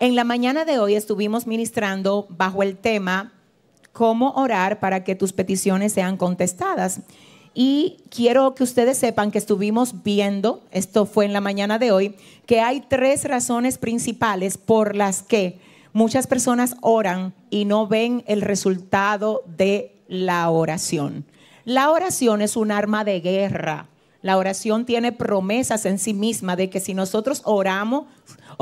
En la mañana de hoy estuvimos ministrando bajo el tema cómo orar para que tus peticiones sean contestadas. Y quiero que ustedes sepan que estuvimos viendo, esto fue en la mañana de hoy, que hay tres razones principales por las que muchas personas oran y no ven el resultado de la oración. La oración es un arma de guerra. La oración tiene promesas en sí misma de que si nosotros oramos,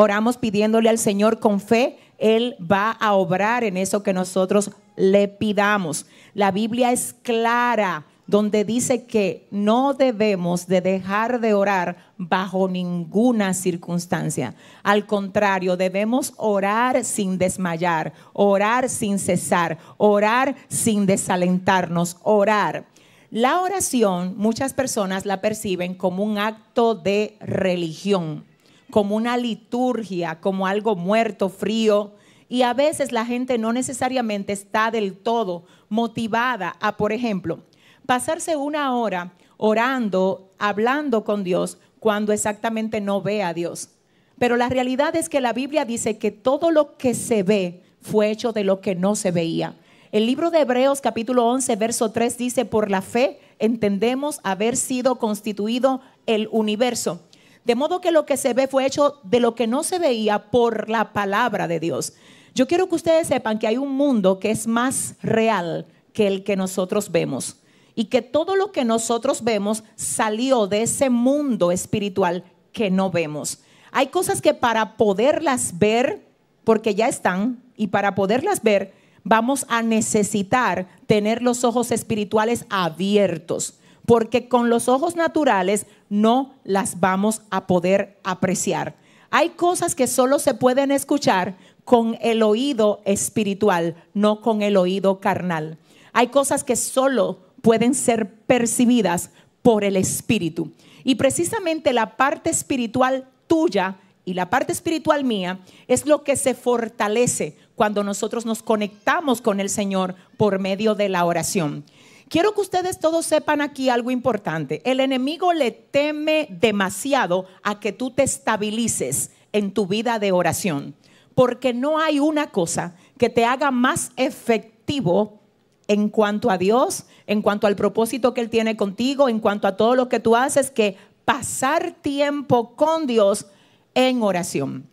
oramos pidiéndole al Señor con fe, Él va a obrar en eso que nosotros le pidamos. La Biblia es clara donde dice que no debemos de dejar de orar bajo ninguna circunstancia. Al contrario, debemos orar sin desmayar, orar sin cesar, orar sin desalentarnos, orar. La oración muchas personas la perciben como un acto de religión como una liturgia, como algo muerto, frío. Y a veces la gente no necesariamente está del todo motivada a, por ejemplo, pasarse una hora orando, hablando con Dios, cuando exactamente no ve a Dios. Pero la realidad es que la Biblia dice que todo lo que se ve fue hecho de lo que no se veía. El libro de Hebreos capítulo 11, verso 3 dice, por la fe entendemos haber sido constituido el universo de modo que lo que se ve fue hecho de lo que no se veía por la palabra de Dios. Yo quiero que ustedes sepan que hay un mundo que es más real que el que nosotros vemos y que todo lo que nosotros vemos salió de ese mundo espiritual que no vemos. Hay cosas que para poderlas ver, porque ya están, y para poderlas ver, vamos a necesitar tener los ojos espirituales abiertos, porque con los ojos naturales no las vamos a poder apreciar. Hay cosas que solo se pueden escuchar con el oído espiritual, no con el oído carnal. Hay cosas que solo pueden ser percibidas por el espíritu. Y precisamente la parte espiritual tuya y la parte espiritual mía es lo que se fortalece cuando nosotros nos conectamos con el Señor por medio de la oración. Quiero que ustedes todos sepan aquí algo importante. El enemigo le teme demasiado a que tú te estabilices en tu vida de oración, porque no hay una cosa que te haga más efectivo en cuanto a Dios, en cuanto al propósito que Él tiene contigo, en cuanto a todo lo que tú haces, que pasar tiempo con Dios en oración.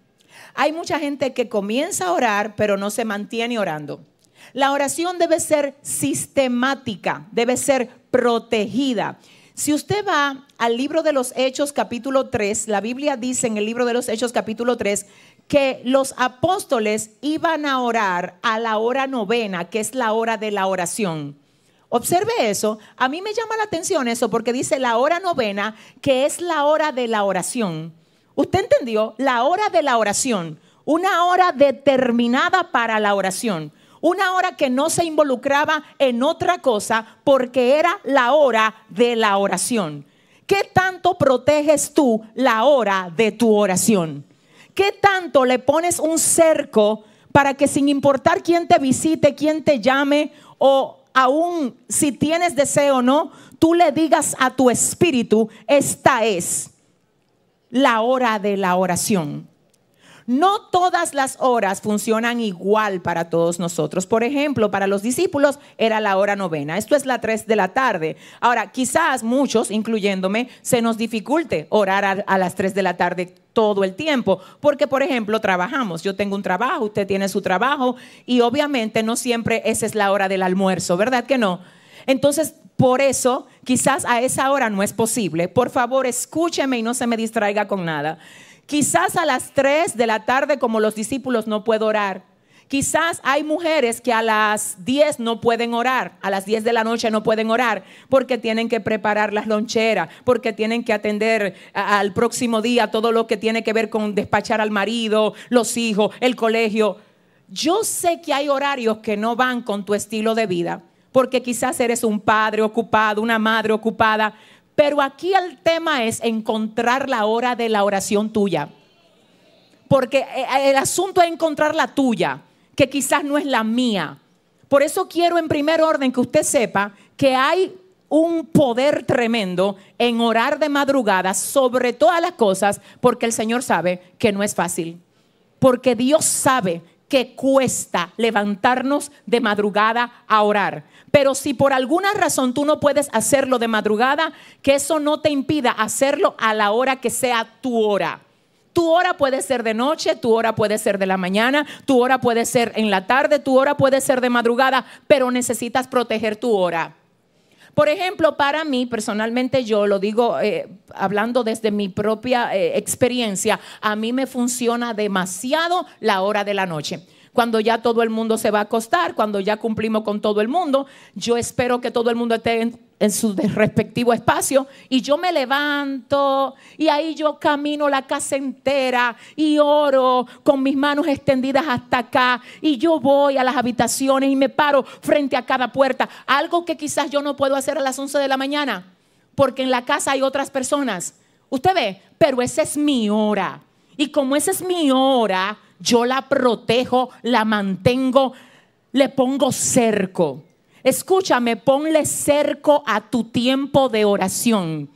Hay mucha gente que comienza a orar, pero no se mantiene orando. La oración debe ser sistemática, debe ser protegida. Si usted va al libro de los Hechos capítulo 3, la Biblia dice en el libro de los Hechos capítulo 3 que los apóstoles iban a orar a la hora novena, que es la hora de la oración. Observe eso, a mí me llama la atención eso porque dice la hora novena, que es la hora de la oración. ¿Usted entendió? La hora de la oración, una hora determinada para la oración. Una hora que no se involucraba en otra cosa porque era la hora de la oración. ¿Qué tanto proteges tú la hora de tu oración? ¿Qué tanto le pones un cerco para que sin importar quién te visite, quién te llame o aún si tienes deseo o no, tú le digas a tu espíritu, esta es la hora de la oración. No todas las horas funcionan igual para todos nosotros. Por ejemplo, para los discípulos era la hora novena. Esto es la 3 de la tarde. Ahora, quizás muchos, incluyéndome, se nos dificulte orar a, las 3 de la tarde todo el tiempo, porque por ejemplo trabajamos, yo tengo un trabajo, usted tiene su trabajo y obviamente no siempre esa es la hora del almuerzo, ¿verdad que no? Entonces, por eso, quizás a esa hora no es posible. Por favor, escúcheme y no se me distraiga con nada. Quizás a las 3 de la tarde, como los discípulos, no puedo orar. Quizás hay mujeres que a las 10 no pueden orar, a las 10 de la noche no pueden orar porque tienen que preparar las loncheras, porque tienen que atender al próximo día todo lo que tiene que ver con despachar al marido, los hijos, el colegio. Yo sé que hay horarios que no van con tu estilo de vida, porque quizás eres un padre ocupado, una madre ocupada, pero aquí el tema es encontrar la hora de la oración tuya. Porque eh, eh, el asunto es encontrar la tuya, que quizás no es la mía. Por eso quiero en primer orden que usted sepa que hay un poder tremendo en orar de madrugada sobre todas las cosas, porque el Señor sabe que no es fácil. Porque Dios sabe que cuesta levantarnos de madrugada a orar. Pero si por alguna razón tú no puedes hacerlo de madrugada, que eso no te impida hacerlo a la hora que sea tu hora. Tu hora puede ser de noche, tu hora puede ser de la mañana, tu hora puede ser en la tarde, tu hora puede ser de madrugada, pero necesitas proteger tu hora. Por ejemplo, para mí, personalmente yo lo digo eh, hablando desde mi propia eh, experiencia, a mí me funciona demasiado la hora de la noche cuando ya todo el mundo se va a acostar, cuando ya cumplimos con todo el mundo. Yo espero que todo el mundo esté en su respectivo espacio y yo me levanto y ahí yo camino la casa entera y oro con mis manos extendidas hasta acá y yo voy a las habitaciones y me paro frente a cada puerta, algo que quizás yo no puedo hacer a las 11 de la mañana porque en la casa hay otras personas. Usted ve, pero esa es mi hora y como esa es mi hora, yo la protejo, la mantengo, le pongo cerco. Escúchame, ponle cerco a tu tiempo de oración.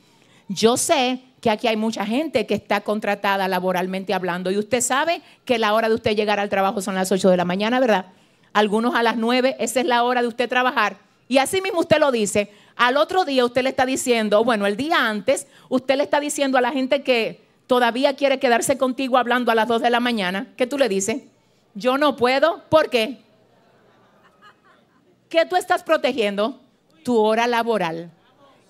Yo sé que aquí hay mucha gente que está contratada laboralmente hablando y usted sabe que la hora de usted llegar al trabajo son las 8 de la mañana, ¿verdad? Algunos a las 9, esa es la hora de usted trabajar. Y así mismo usted lo dice. Al otro día usted le está diciendo, bueno, el día antes, usted le está diciendo a la gente que todavía quiere quedarse contigo hablando a las 2 de la mañana, ¿qué tú le dices? Yo no puedo, ¿por qué? ¿Qué tú estás protegiendo? Tu hora laboral.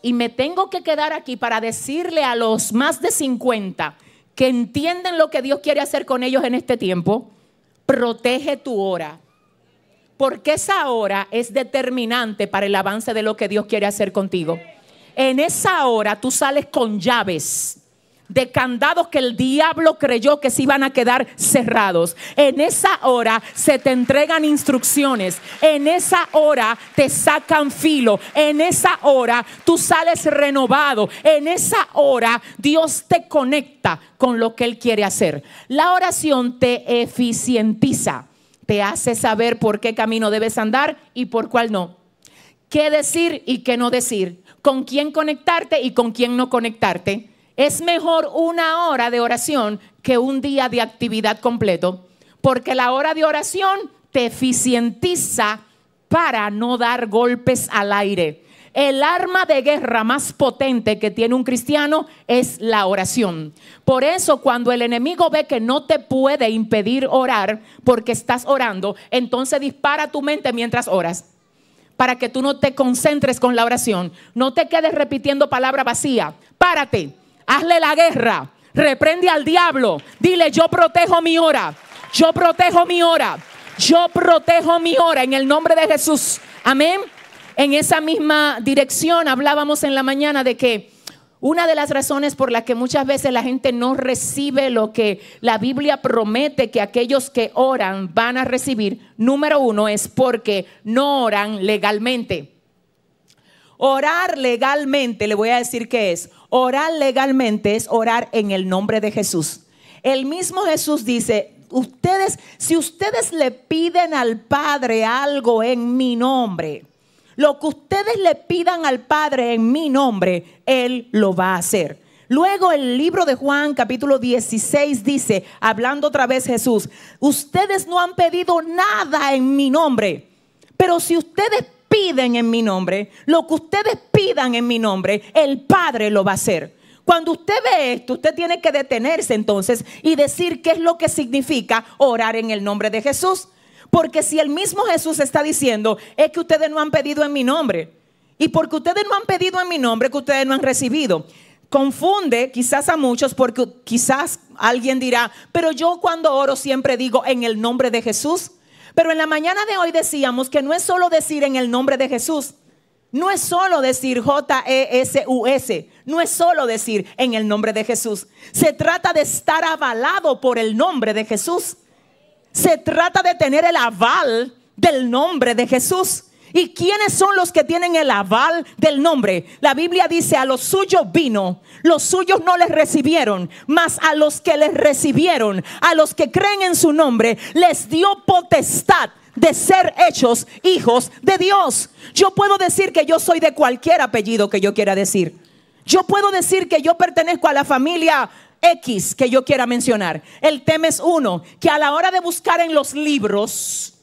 Y me tengo que quedar aquí para decirle a los más de 50 que entienden lo que Dios quiere hacer con ellos en este tiempo, protege tu hora. Porque esa hora es determinante para el avance de lo que Dios quiere hacer contigo. En esa hora tú sales con llaves de candados que el diablo creyó que se iban a quedar cerrados. En esa hora se te entregan instrucciones, en esa hora te sacan filo, en esa hora tú sales renovado, en esa hora Dios te conecta con lo que Él quiere hacer. La oración te eficientiza, te hace saber por qué camino debes andar y por cuál no. ¿Qué decir y qué no decir? ¿Con quién conectarte y con quién no conectarte? Es mejor una hora de oración que un día de actividad completo, porque la hora de oración te eficientiza para no dar golpes al aire. El arma de guerra más potente que tiene un cristiano es la oración. Por eso cuando el enemigo ve que no te puede impedir orar porque estás orando, entonces dispara tu mente mientras oras para que tú no te concentres con la oración. No te quedes repitiendo palabra vacía. Párate, hazle la guerra, reprende al diablo, dile yo protejo mi hora, yo protejo mi hora, yo protejo mi hora en el nombre de Jesús. Amén. En esa misma dirección hablábamos en la mañana de que una de las razones por las que muchas veces la gente no recibe lo que la Biblia promete que aquellos que oran van a recibir, número uno, es porque no oran legalmente. Orar legalmente, le voy a decir qué es. Orar legalmente es orar en el nombre de Jesús. El mismo Jesús dice, ustedes, si ustedes le piden al Padre algo en mi nombre, lo que ustedes le pidan al Padre en mi nombre, Él lo va a hacer. Luego el libro de Juan capítulo 16 dice, hablando otra vez Jesús, ustedes no han pedido nada en mi nombre, pero si ustedes piden en mi nombre, lo que ustedes pidan en mi nombre, el Padre lo va a hacer. Cuando usted ve esto, usted tiene que detenerse entonces y decir qué es lo que significa orar en el nombre de Jesús. Porque si el mismo Jesús está diciendo, es que ustedes no han pedido en mi nombre. Y porque ustedes no han pedido en mi nombre, que ustedes no han recibido. Confunde quizás a muchos porque quizás alguien dirá, pero yo cuando oro siempre digo en el nombre de Jesús. Pero en la mañana de hoy decíamos que no es solo decir en el nombre de Jesús, no es solo decir J-E-S-U-S, no es solo decir en el nombre de Jesús. Se trata de estar avalado por el nombre de Jesús. Se trata de tener el aval del nombre de Jesús. ¿Y quiénes son los que tienen el aval del nombre? La Biblia dice, a los suyos vino, los suyos no les recibieron, mas a los que les recibieron, a los que creen en su nombre, les dio potestad de ser hechos hijos de Dios. Yo puedo decir que yo soy de cualquier apellido que yo quiera decir. Yo puedo decir que yo pertenezco a la familia X que yo quiera mencionar. El tema es uno, que a la hora de buscar en los libros,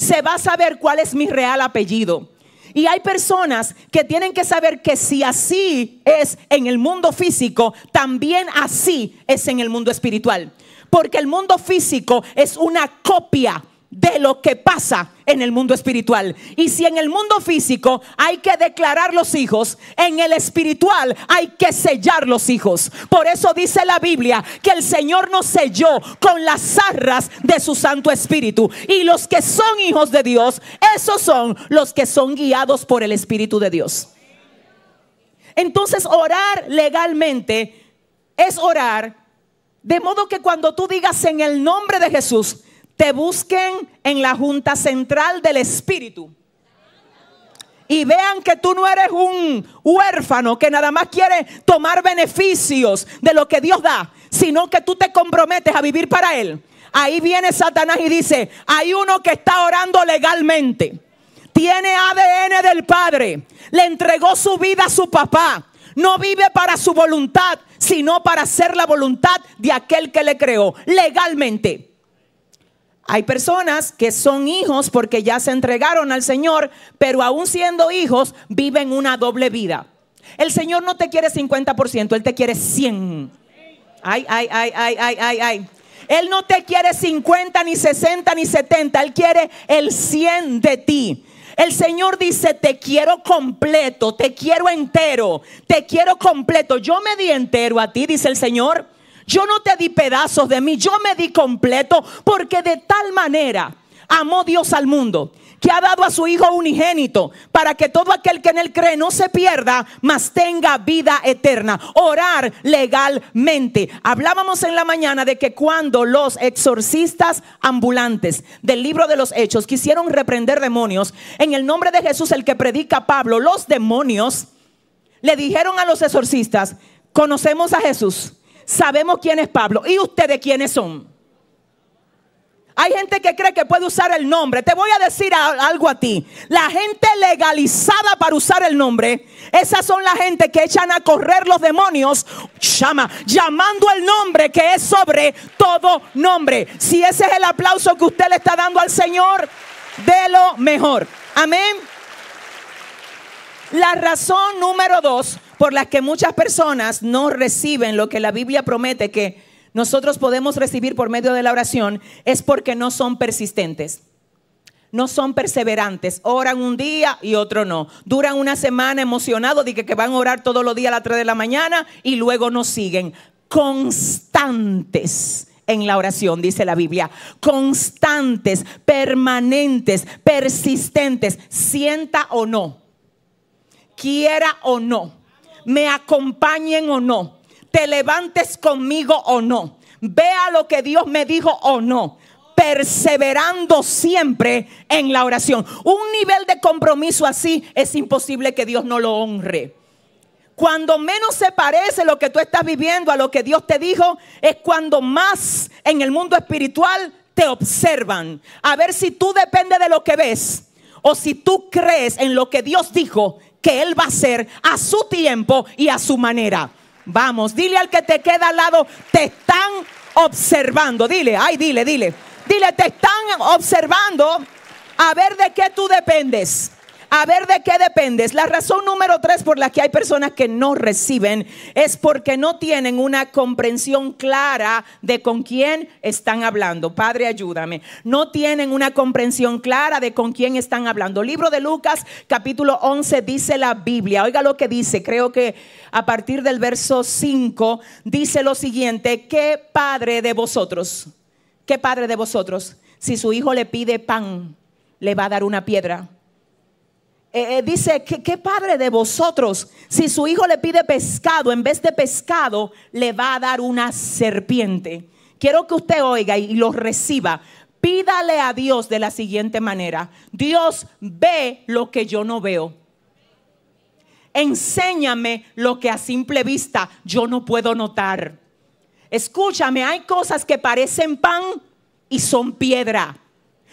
se va a saber cuál es mi real apellido. Y hay personas que tienen que saber que si así es en el mundo físico, también así es en el mundo espiritual. Porque el mundo físico es una copia de lo que pasa en el mundo espiritual. Y si en el mundo físico hay que declarar los hijos, en el espiritual hay que sellar los hijos. Por eso dice la Biblia que el Señor nos selló con las zarras de su Santo Espíritu. Y los que son hijos de Dios, esos son los que son guiados por el Espíritu de Dios. Entonces orar legalmente es orar de modo que cuando tú digas en el nombre de Jesús, te busquen en la Junta Central del Espíritu. Y vean que tú no eres un huérfano que nada más quiere tomar beneficios de lo que Dios da, sino que tú te comprometes a vivir para Él. Ahí viene Satanás y dice, hay uno que está orando legalmente, tiene ADN del Padre, le entregó su vida a su papá, no vive para su voluntad, sino para hacer la voluntad de aquel que le creó legalmente. Hay personas que son hijos porque ya se entregaron al Señor, pero aún siendo hijos viven una doble vida. El Señor no te quiere 50%, Él te quiere 100. Ay, ay, ay, ay, ay, ay, ay. Él no te quiere 50, ni 60, ni 70. Él quiere el 100 de ti. El Señor dice, te quiero completo, te quiero entero, te quiero completo. Yo me di entero a ti, dice el Señor. Yo no te di pedazos de mí, yo me di completo porque de tal manera amó Dios al mundo que ha dado a su Hijo unigénito para que todo aquel que en él cree no se pierda, mas tenga vida eterna. Orar legalmente. Hablábamos en la mañana de que cuando los exorcistas ambulantes del libro de los Hechos quisieron reprender demonios, en el nombre de Jesús el que predica Pablo, los demonios le dijeron a los exorcistas, conocemos a Jesús Sabemos quién es Pablo. ¿Y ustedes quiénes son? Hay gente que cree que puede usar el nombre. Te voy a decir algo a ti. La gente legalizada para usar el nombre, esas son la gente que echan a correr los demonios, llama, llamando el nombre que es sobre todo nombre. Si ese es el aplauso que usted le está dando al Señor, de lo mejor. Amén. La razón número dos por las que muchas personas no reciben lo que la Biblia promete que nosotros podemos recibir por medio de la oración, es porque no son persistentes. No son perseverantes, oran un día y otro no. Duran una semana emocionado de que, que van a orar todos los días a las 3 de la mañana y luego no siguen. Constantes en la oración, dice la Biblia. Constantes, permanentes, persistentes, sienta o no, quiera o no me acompañen o no, te levantes conmigo o no, vea lo que Dios me dijo o no perseverando siempre en la oración. Un nivel de compromiso así es imposible que Dios no lo honre. Cuando menos se parece lo que tú estás viviendo a lo que Dios te dijo, es cuando más en el mundo espiritual te observan. A ver si tú depende de lo que ves o si tú crees en lo que Dios dijo que Él va a hacer a su tiempo y a su manera. Vamos, dile al que te queda al lado, te están observando. Dile, ay, dile, dile. Dile, te están observando a ver de qué tú dependes. A ver de qué dependes. La razón número tres por la que hay personas que no reciben es porque no tienen una comprensión clara de con quién están hablando. Padre, ayúdame. No tienen una comprensión clara de con quién están hablando. Libro de Lucas, capítulo 11, dice la Biblia. Oiga lo que dice. Creo que a partir del verso 5 dice lo siguiente. ¿Qué padre de vosotros? ¿Qué padre de vosotros? Si su hijo le pide pan, le va a dar una piedra. Eh, eh, dice, que padre de vosotros, si su hijo le pide pescado, en vez de pescado, le va a dar una serpiente? Quiero que usted oiga y lo reciba. Pídale a Dios de la siguiente manera. Dios ve lo que yo no veo. Enséñame lo que a simple vista yo no puedo notar. Escúchame, hay cosas que parecen pan y son piedra.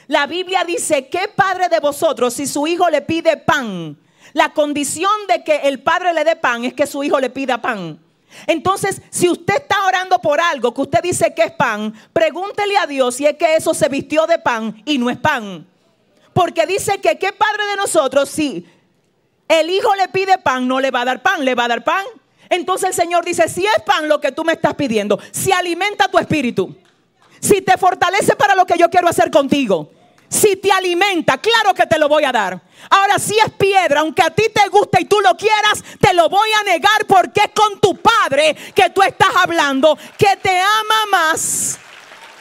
La Biblia dice, ¿qué padre de vosotros si su hijo le pide pan? La condición de que el padre le dé pan es que su hijo le pida pan. Entonces, si usted está orando por algo que usted dice que es pan, pregúntele a Dios si es que eso se vistió de pan y no es pan. Porque dice que qué padre de nosotros si el hijo le pide pan, no le va a dar pan, le va a dar pan. Entonces el Señor dice, si es pan lo que tú me estás pidiendo, si alimenta tu espíritu, si te fortalece para lo que yo quiero hacer contigo, si te alimenta, claro que te lo voy a dar. Ahora si es piedra, aunque a ti te guste y tú lo quieras, te lo voy a negar porque es con tu padre que tú estás hablando, que te ama más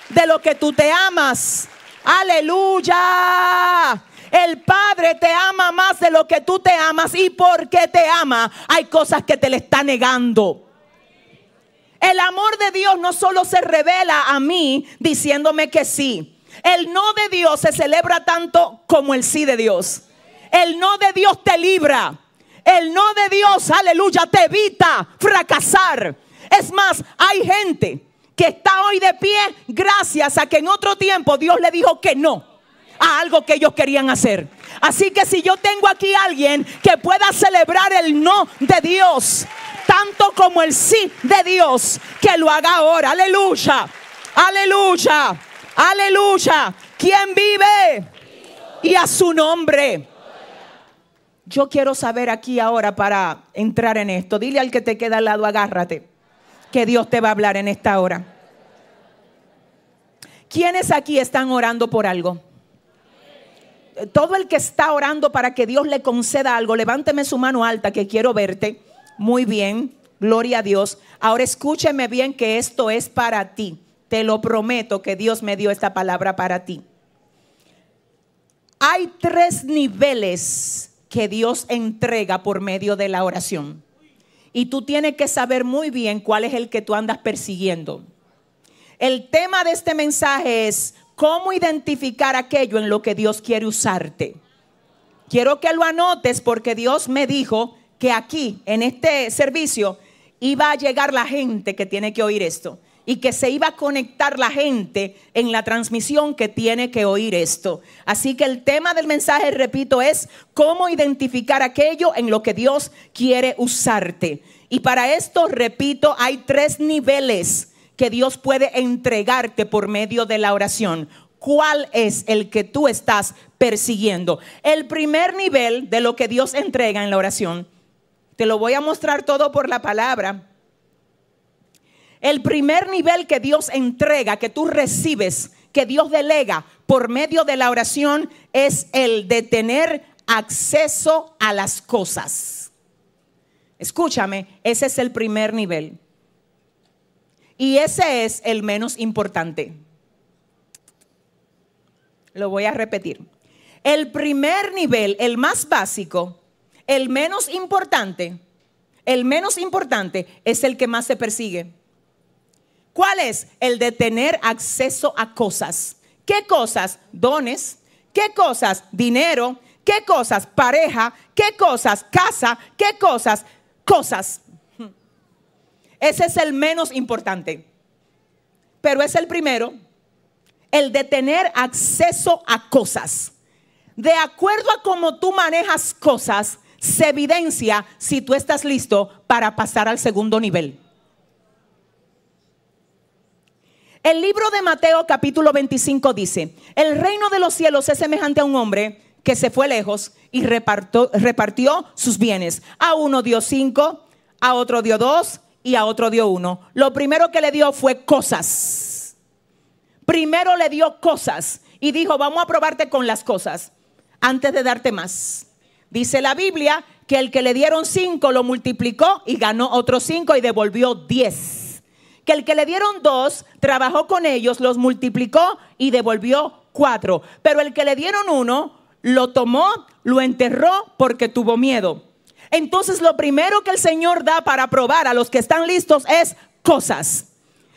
de lo que tú te amas. Aleluya. El Padre te ama más de lo que tú te amas y porque te ama hay cosas que te le está negando. El amor de Dios no solo se revela a mí diciéndome que sí, el no de Dios se celebra tanto como el sí de Dios. El no de Dios te libra. El no de Dios, aleluya, te evita fracasar. Es más, hay gente que está hoy de pie gracias a que en otro tiempo Dios le dijo que no a algo que ellos querían hacer. Así que si yo tengo aquí a alguien que pueda celebrar el no de Dios, tanto como el sí de Dios, que lo haga ahora. Aleluya. Aleluya. Aleluya. ¿Quién vive? Y a su nombre. Yo quiero saber aquí ahora para entrar en esto. Dile al que te queda al lado, agárrate, que Dios te va a hablar en esta hora. ¿Quiénes aquí están orando por algo? Todo el que está orando para que Dios le conceda algo, levánteme su mano alta que quiero verte. Muy bien, gloria a Dios. Ahora escúcheme bien que esto es para ti. Te lo prometo que Dios me dio esta palabra para ti. Hay tres niveles que Dios entrega por medio de la oración. Y tú tienes que saber muy bien cuál es el que tú andas persiguiendo. El tema de este mensaje es cómo identificar aquello en lo que Dios quiere usarte. Quiero que lo anotes porque Dios me dijo que aquí, en este servicio, iba a llegar la gente que tiene que oír esto y que se iba a conectar la gente en la transmisión que tiene que oír esto. Así que el tema del mensaje, repito, es cómo identificar aquello en lo que Dios quiere usarte. Y para esto, repito, hay tres niveles que Dios puede entregarte por medio de la oración. ¿Cuál es el que tú estás persiguiendo? El primer nivel de lo que Dios entrega en la oración. Te lo voy a mostrar todo por la palabra el primer nivel que Dios entrega, que tú recibes, que Dios delega por medio de la oración, es el de tener acceso a las cosas. Escúchame, ese es el primer nivel. Y ese es el menos importante. Lo voy a repetir. El primer nivel, el más básico, el menos importante, el menos importante es el que más se persigue. ¿Cuál es? El de tener acceso a cosas. ¿Qué cosas? Dones. ¿Qué cosas? Dinero. ¿Qué cosas? Pareja. ¿Qué cosas? Casa. ¿Qué cosas? Cosas. Ese es el menos importante. Pero es el primero. El de tener acceso a cosas. De acuerdo a cómo tú manejas cosas, se evidencia si tú estás listo para pasar al segundo nivel. El libro de Mateo capítulo 25 dice, el reino de los cielos es semejante a un hombre que se fue lejos y repartió, sus bienes. A uno dio cinco, a otro dio dos y a otro dio uno. Lo primero que le dio fue cosas. Primero le dio cosas y dijo, vamos a probarte con las cosas antes de darte más. Dice la Biblia que el que le dieron cinco lo multiplicó y ganó otros cinco y devolvió diez que el que le dieron dos trabajó con ellos, los multiplicó y devolvió cuatro. Pero el que le dieron uno lo tomó, lo enterró porque tuvo miedo. Entonces lo primero que el Señor da para probar a los que están listos es cosas.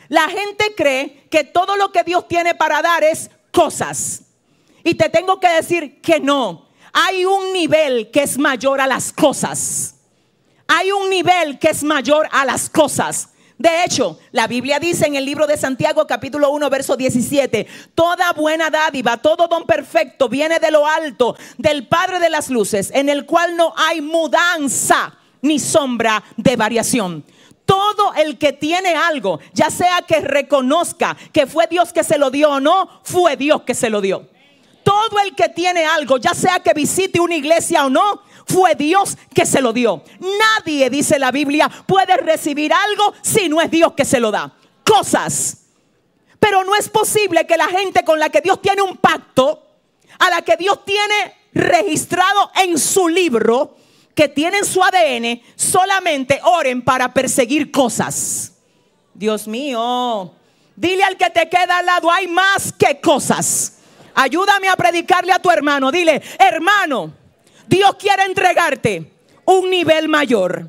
La gente cree que todo lo que Dios tiene para dar es cosas. Y te tengo que decir que no. Hay un nivel que es mayor a las cosas. Hay un nivel que es mayor a las cosas. De hecho, la Biblia dice en el libro de Santiago capítulo 1 verso 17, toda buena dádiva, todo don perfecto viene de lo alto, del Padre de las Luces, en el cual no hay mudanza ni sombra de variación todo el que tiene algo, ya sea que reconozca que fue Dios que se lo dio o no, fue Dios que se lo dio. Todo el que tiene algo, ya sea que visite una iglesia o no, fue Dios que se lo dio. Nadie, dice la Biblia, puede recibir algo si no es Dios que se lo da. Cosas. Pero no es posible que la gente con la que Dios tiene un pacto, a la que Dios tiene registrado en su libro, que tienen su ADN, solamente oren para perseguir cosas. Dios mío, dile al que te queda al lado, hay más que cosas. Ayúdame a predicarle a tu hermano. Dile, hermano, Dios quiere entregarte un nivel mayor.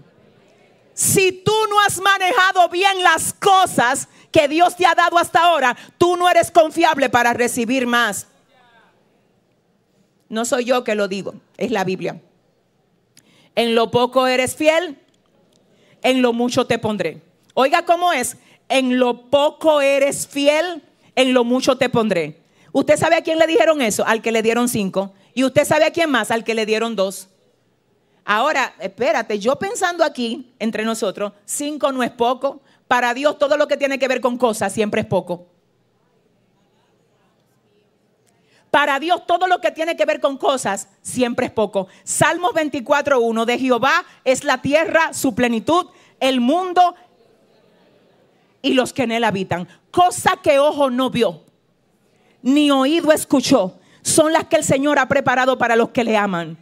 Si tú no has manejado bien las cosas que Dios te ha dado hasta ahora, tú no eres confiable para recibir más. No soy yo que lo digo, es la Biblia. En lo poco eres fiel, en lo mucho te pondré. Oiga cómo es, en lo poco eres fiel, en lo mucho te pondré. ¿Usted sabe a quién le dijeron eso? Al que le dieron cinco. ¿Y usted sabe a quién más? Al que le dieron dos. Ahora, espérate, yo pensando aquí entre nosotros, cinco no es poco. Para Dios todo lo que tiene que ver con cosas siempre es poco. Para Dios todo lo que tiene que ver con cosas siempre es poco. Salmos 24.1 de Jehová es la tierra, su plenitud, el mundo y los que en él habitan. Cosa que ojo no vio, ni oído escuchó, son las que el Señor ha preparado para los que le aman.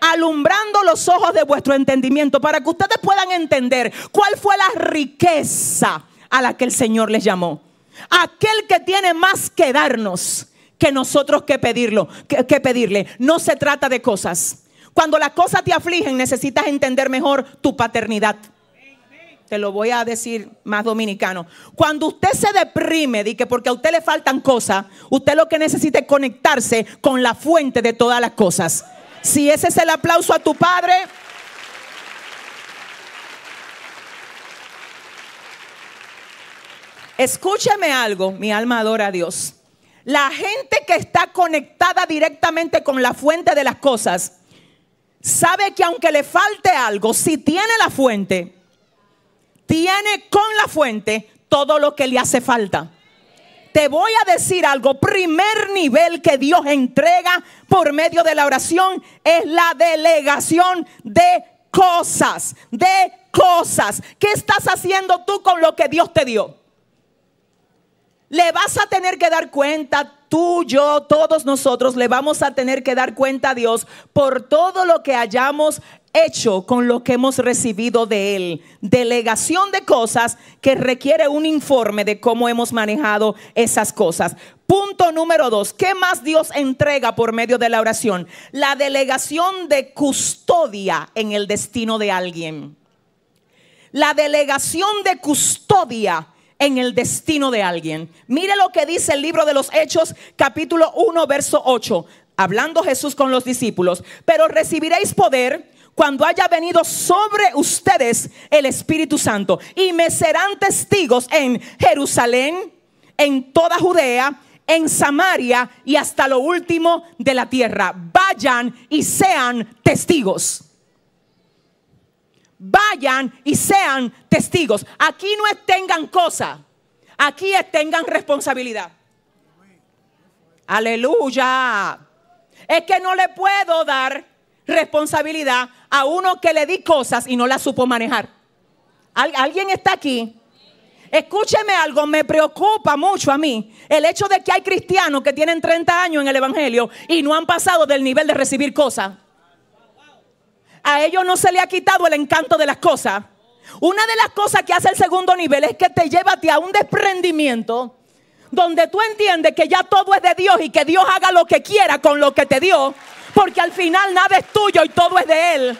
Alumbrando los ojos de vuestro entendimiento para que ustedes puedan entender cuál fue la riqueza a la que el Señor les llamó. Aquel que tiene más que darnos que nosotros que pedirlo, que, pedirle. No se trata de cosas. Cuando las cosas te afligen, necesitas entender mejor tu paternidad te lo voy a decir más dominicano. Cuando usted se deprime, di que porque a usted le faltan cosas, usted lo que necesita es conectarse con la fuente de todas las cosas. Si ese es el aplauso a tu padre. Escúcheme algo, mi alma adora a Dios. La gente que está conectada directamente con la fuente de las cosas sabe que aunque le falte algo, si tiene la fuente, tiene con la fuente todo lo que le hace falta. Te voy a decir algo, primer nivel que Dios entrega por medio de la oración es la delegación de cosas, de cosas. ¿Qué estás haciendo tú con lo que Dios te dio? Le vas a tener que dar cuenta, tú, yo, todos nosotros le vamos a tener que dar cuenta a Dios por todo lo que hayamos hecho con lo que hemos recibido de Él. Delegación de cosas que requiere un informe de cómo hemos manejado esas cosas. Punto número dos, ¿qué más Dios entrega por medio de la oración? La delegación de custodia en el destino de alguien. La delegación de custodia en el destino de alguien. Mire lo que dice el libro de los Hechos, capítulo 1, verso 8. Hablando Jesús con los discípulos, pero recibiréis poder cuando haya venido sobre ustedes el Espíritu Santo y me serán testigos en Jerusalén, en toda Judea, en Samaria y hasta lo último de la tierra. Vayan y sean testigos vayan y sean testigos. Aquí no es tengan cosa, aquí es tengan responsabilidad. Aleluya. Es que no le puedo dar responsabilidad a uno que le di cosas y no las supo manejar. ¿Alguien está aquí? Escúcheme algo, me preocupa mucho a mí el hecho de que hay cristianos que tienen 30 años en el Evangelio y no han pasado del nivel de recibir cosas a ellos no se le ha quitado el encanto de las cosas. Una de las cosas que hace el segundo nivel es que te lleva a un desprendimiento donde tú entiendes que ya todo es de Dios y que Dios haga lo que quiera con lo que te dio, porque al final nada es tuyo y todo es de Él.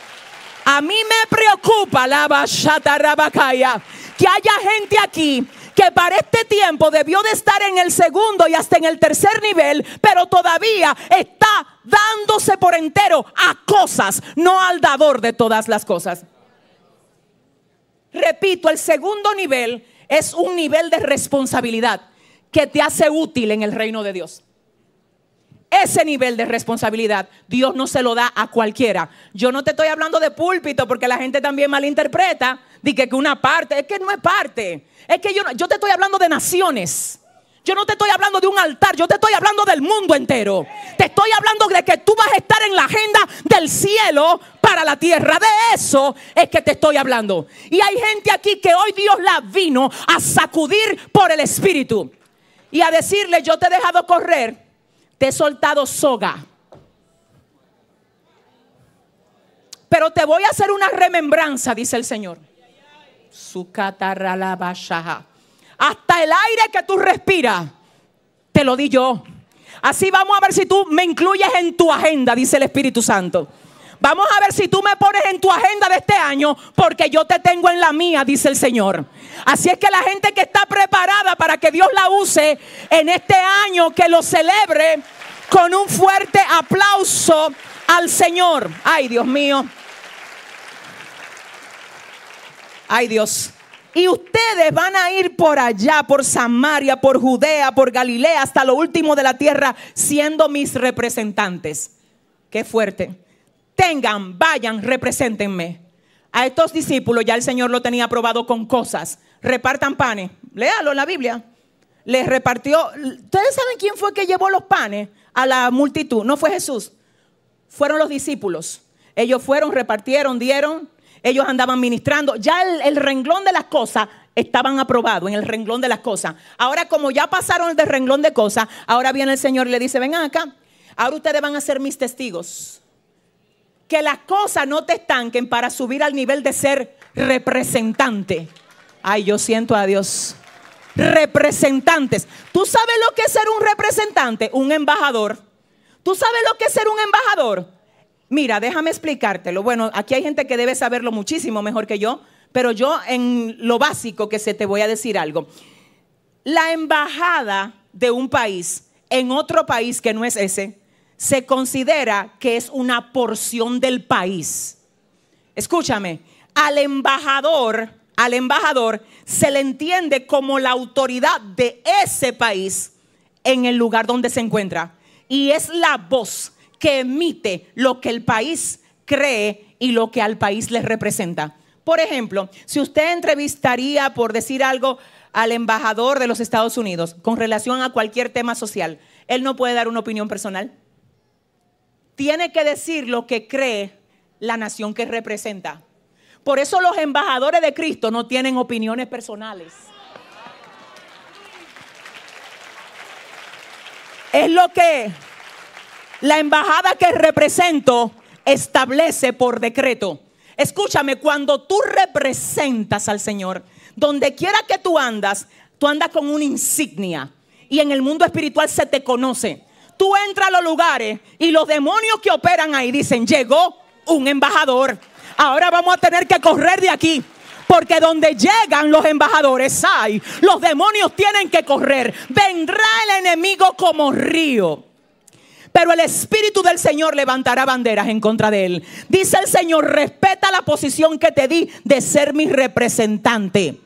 A mí me preocupa la bachata rabacaya que haya gente aquí que para este tiempo debió de estar en el segundo y hasta en el tercer nivel, pero todavía está dándose por entero a cosas, no al dador de todas las cosas. Repito, el segundo nivel es un nivel de responsabilidad que te hace útil en el reino de Dios. Ese nivel de responsabilidad Dios no se lo da a cualquiera. Yo no te estoy hablando de púlpito porque la gente también malinterpreta. Dije que una parte, es que no es parte. Es que yo, yo te estoy hablando de naciones. Yo no te estoy hablando de un altar, yo te estoy hablando del mundo entero. Te estoy hablando de que tú vas a estar en la agenda del cielo para la tierra. De eso es que te estoy hablando. Y hay gente aquí que hoy Dios la vino a sacudir por el Espíritu y a decirle, yo te he dejado correr, te he soltado soga. Pero te voy a hacer una remembranza, dice el Señor. Su Hasta el aire que tú respiras, te lo di yo. Así vamos a ver si tú me incluyes en tu agenda, dice el Espíritu Santo. Vamos a ver si tú me pones en tu agenda de este año, porque yo te tengo en la mía, dice el Señor. Así es que la gente que está preparada para que Dios la use en este año, que lo celebre con un fuerte aplauso al Señor. Ay, Dios mío. Ay Dios. Y ustedes van a ir por allá, por Samaria, por Judea, por Galilea, hasta lo último de la tierra, siendo mis representantes. Qué fuerte. Tengan, vayan, represéntenme. A estos discípulos ya el Señor lo tenía aprobado con cosas. Repartan panes. Léalo en la Biblia. Les repartió. ¿Ustedes saben quién fue que llevó los panes a la multitud? No fue Jesús. Fueron los discípulos. Ellos fueron, repartieron, dieron, ellos andaban ministrando. Ya el, renglón de las cosas estaban aprobados en el renglón de las cosas. Ahora, como ya pasaron el de renglón de cosas, ahora viene el Señor y le dice: Ven acá, ahora ustedes van a ser mis testigos. Que las cosas no te estanquen para subir al nivel de ser representante. Ay, yo siento a Dios. Representantes. ¿Tú sabes lo que es ser un representante? Un embajador. ¿Tú sabes lo que es ser un embajador? Mira, déjame explicártelo. Bueno, aquí hay gente que debe saberlo muchísimo mejor que yo, pero yo en lo básico que se te voy a decir algo. La embajada de un país en otro país que no es ese, se considera que es una porción del país. Escúchame, al embajador, al embajador se le entiende como la autoridad de ese país en el lugar donde se encuentra y es la voz que emite lo que el país cree y lo que al país le representa. Por ejemplo, si usted entrevistaría, por decir algo, al embajador de los Estados Unidos con relación a cualquier tema social, él no puede dar una opinión personal. Tiene que decir lo que cree la nación que representa. Por eso los embajadores de Cristo no tienen opiniones personales. Es lo que la embajada que represento establece por decreto. Escúchame, cuando tú representas al Señor, donde quiera que tú andas, tú andas con una insignia y en el mundo espiritual se te conoce. Tú entras a los lugares y los demonios que operan ahí dicen, llegó un embajador. Ahora vamos a tener que correr de aquí. Porque donde llegan los embajadores hay, los demonios tienen que correr. Vendrá el enemigo como río pero el Espíritu del Señor levantará banderas en contra de él. Dice el Señor, respeta la posición que te di de ser mi representante.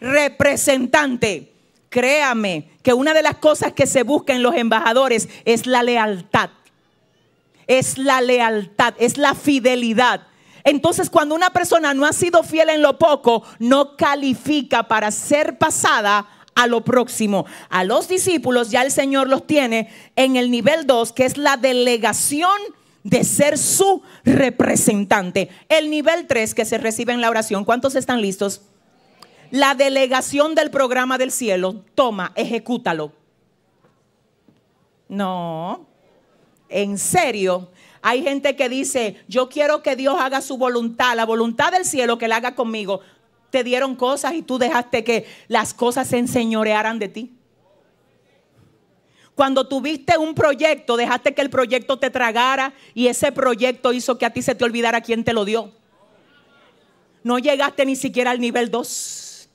Representante. Créame que una de las cosas que se busca en los embajadores es la lealtad. Es la lealtad, es la fidelidad. Entonces, cuando una persona no ha sido fiel en lo poco, no califica para ser pasada a lo próximo. A los discípulos ya el Señor los tiene en el nivel 2, que es la delegación de ser su representante. El nivel 3 que se recibe en la oración. ¿Cuántos están listos? La delegación del programa del cielo. Toma, ejecútalo. No. En serio, hay gente que dice, yo quiero que Dios haga su voluntad, la voluntad del cielo que la haga conmigo te dieron cosas y tú dejaste que las cosas se enseñorearan de ti. Cuando tuviste un proyecto, dejaste que el proyecto te tragara y ese proyecto hizo que a ti se te olvidara quién te lo dio. No llegaste ni siquiera al nivel 2.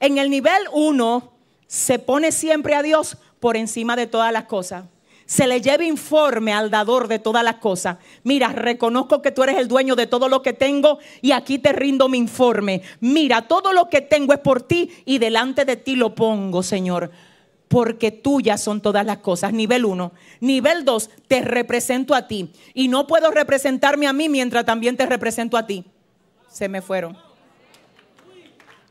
En el nivel 1 se pone siempre a Dios por encima de todas las cosas se le lleve informe al dador de todas las cosas. Mira, reconozco que tú eres el dueño de todo lo que tengo y aquí te rindo mi informe. Mira, todo lo que tengo es por ti y delante de ti lo pongo, Señor. Porque tuyas son todas las cosas. Nivel uno Nivel dos te represento a ti. Y no puedo representarme a mí mientras también te represento a ti. Se me fueron.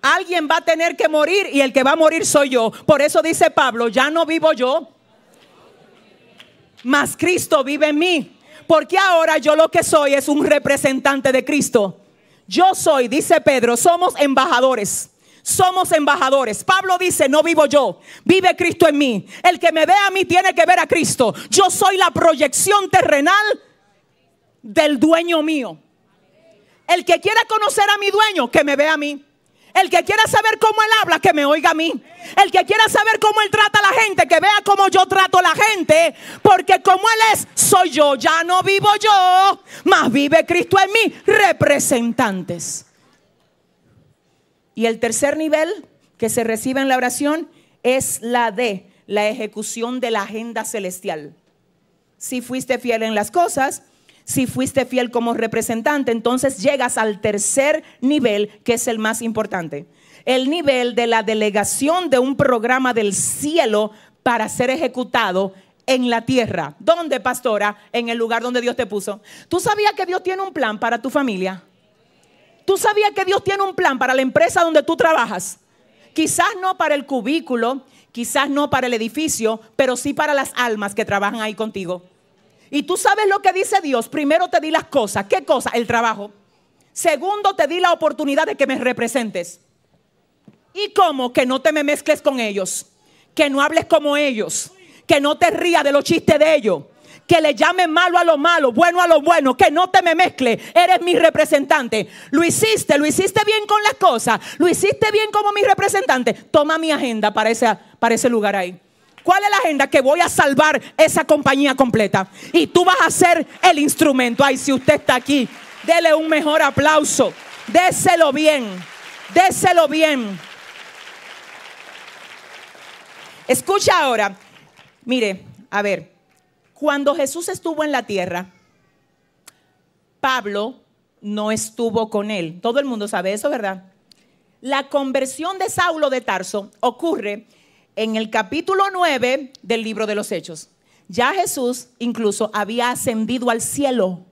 Alguien va a tener que morir y el que va a morir soy yo. Por eso dice Pablo, ya no vivo yo, mas Cristo vive en mí. Porque ahora yo lo que soy es un representante de Cristo. Yo soy, dice Pedro, somos embajadores. Somos embajadores. Pablo dice, no vivo yo, vive Cristo en mí. El que me ve a mí tiene que ver a Cristo. Yo soy la proyección terrenal del dueño mío. El que quiera conocer a mi dueño, que me vea a mí. El que quiera saber cómo él habla, que me oiga a mí. El que quiera saber cómo él trata a la gente, que vea cómo yo trato a la gente. Porque como él es, soy yo. Ya no vivo yo, Más vive Cristo en mí. Representantes. Y el tercer nivel que se recibe en la oración es la de la ejecución de la agenda celestial. Si fuiste fiel en las cosas, si fuiste fiel como representante, entonces llegas al tercer nivel, que es el más importante. El nivel de la delegación de un programa del cielo para ser ejecutado en la tierra. ¿Dónde, pastora? En el lugar donde Dios te puso. ¿Tú sabías que Dios tiene un plan para tu familia? ¿Tú sabías que Dios tiene un plan para la empresa donde tú trabajas? Quizás no para el cubículo, quizás no para el edificio, pero sí para las almas que trabajan ahí contigo. Y tú sabes lo que dice Dios. Primero te di las cosas. ¿Qué cosa? El trabajo. Segundo, te di la oportunidad de que me representes. ¿Y cómo? Que no te me mezcles con ellos. Que no hables como ellos. Que no te rías de los chistes de ellos. Que le llames malo a lo malo, bueno a lo bueno, que no te me mezcle. Eres mi representante. Lo hiciste, lo hiciste bien con las cosas. Lo hiciste bien como mi representante. Toma mi agenda para ese, para ese lugar ahí. ¿Cuál es la agenda? Que voy a salvar esa compañía completa. Y tú vas a ser el instrumento. Ay, si usted está aquí, dele un mejor aplauso. Déselo bien. Déselo bien. Escucha ahora. Mire, a ver. Cuando Jesús estuvo en la tierra, Pablo no estuvo con él. Todo el mundo sabe eso, ¿verdad? La conversión de Saulo de Tarso ocurre en el capítulo 9 del libro de los Hechos. Ya Jesús incluso había ascendido al cielo.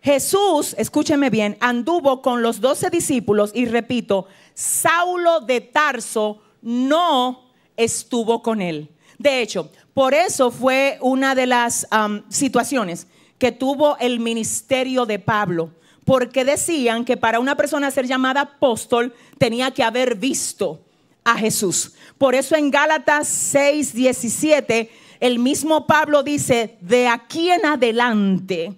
Jesús, escúcheme bien, anduvo con los doce discípulos y repito, Saulo de Tarso no estuvo con él. De hecho, por eso fue una de las situaciones que tuvo el ministerio de Pablo, porque decían que para una persona ser llamada apóstol tenía que haber visto. Jesús. Por eso en Gálatas 6, 17, el mismo Pablo dice, de aquí en adelante,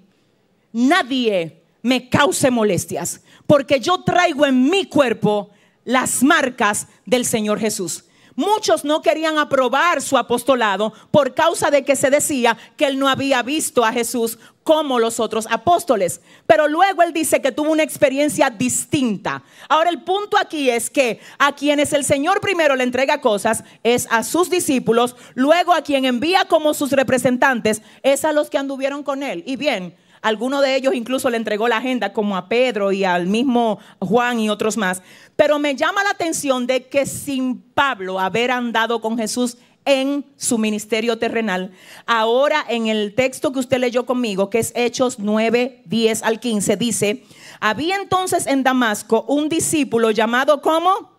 nadie me cause molestias, porque yo traigo en mi cuerpo las marcas del Señor Jesús. Muchos no querían aprobar su apostolado por causa de que se decía que él no había visto a Jesús como los otros apóstoles. Pero luego él dice que tuvo una experiencia distinta. Ahora el punto aquí es que a quienes el Señor primero le entrega cosas es a sus discípulos, luego a quien envía como sus representantes es a los que anduvieron con él. Y bien, alguno de ellos incluso le entregó la agenda, como a Pedro y al mismo Juan y otros más. Pero me llama la atención de que sin Pablo haber andado con Jesús en su ministerio terrenal. Ahora en el texto que usted leyó conmigo, que es Hechos 9, 10 al 15, dice, había entonces en Damasco un discípulo llamado como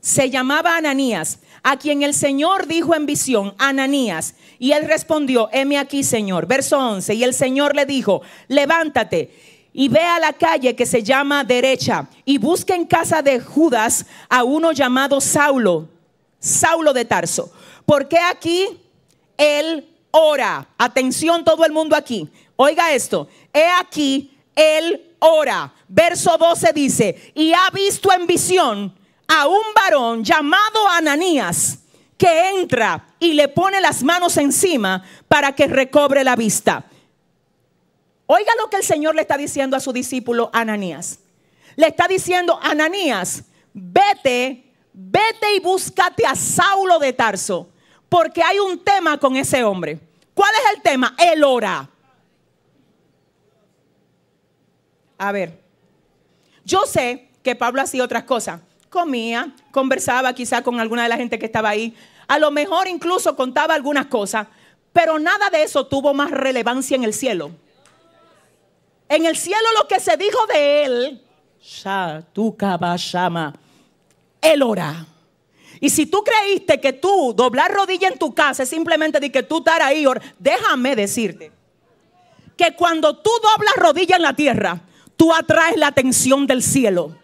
se llamaba Ananías, a quien el Señor dijo en visión, Ananías. Y él respondió, heme aquí, Señor. Verso 11. Y el Señor le dijo, levántate y ve a la calle que se llama derecha y busca en casa de Judas a uno llamado Saulo Saulo de Tarso. Porque aquí él ora. Atención todo el mundo aquí. Oiga esto. He aquí, él ora. Verso 12 dice, y ha visto en visión a un varón llamado Ananías que entra y le pone las manos encima para que recobre la vista. Oiga lo que el Señor le está diciendo a su discípulo Ananías. Le está diciendo, Ananías, vete vete y búscate a Saulo de Tarso, porque hay un tema con ese hombre. ¿Cuál es el tema? El ora. A ver, yo sé que Pablo hacía otras cosas. Comía, conversaba quizá con alguna de la gente que estaba ahí. A lo mejor incluso contaba algunas cosas, pero nada de eso tuvo más relevancia en el cielo. En el cielo lo que se dijo de él, tu él ora. Y si tú creíste que tú doblar rodilla en tu casa es simplemente de que tú estar ahí, déjame decirte que cuando tú doblas rodilla en la tierra, tú atraes la atención del cielo.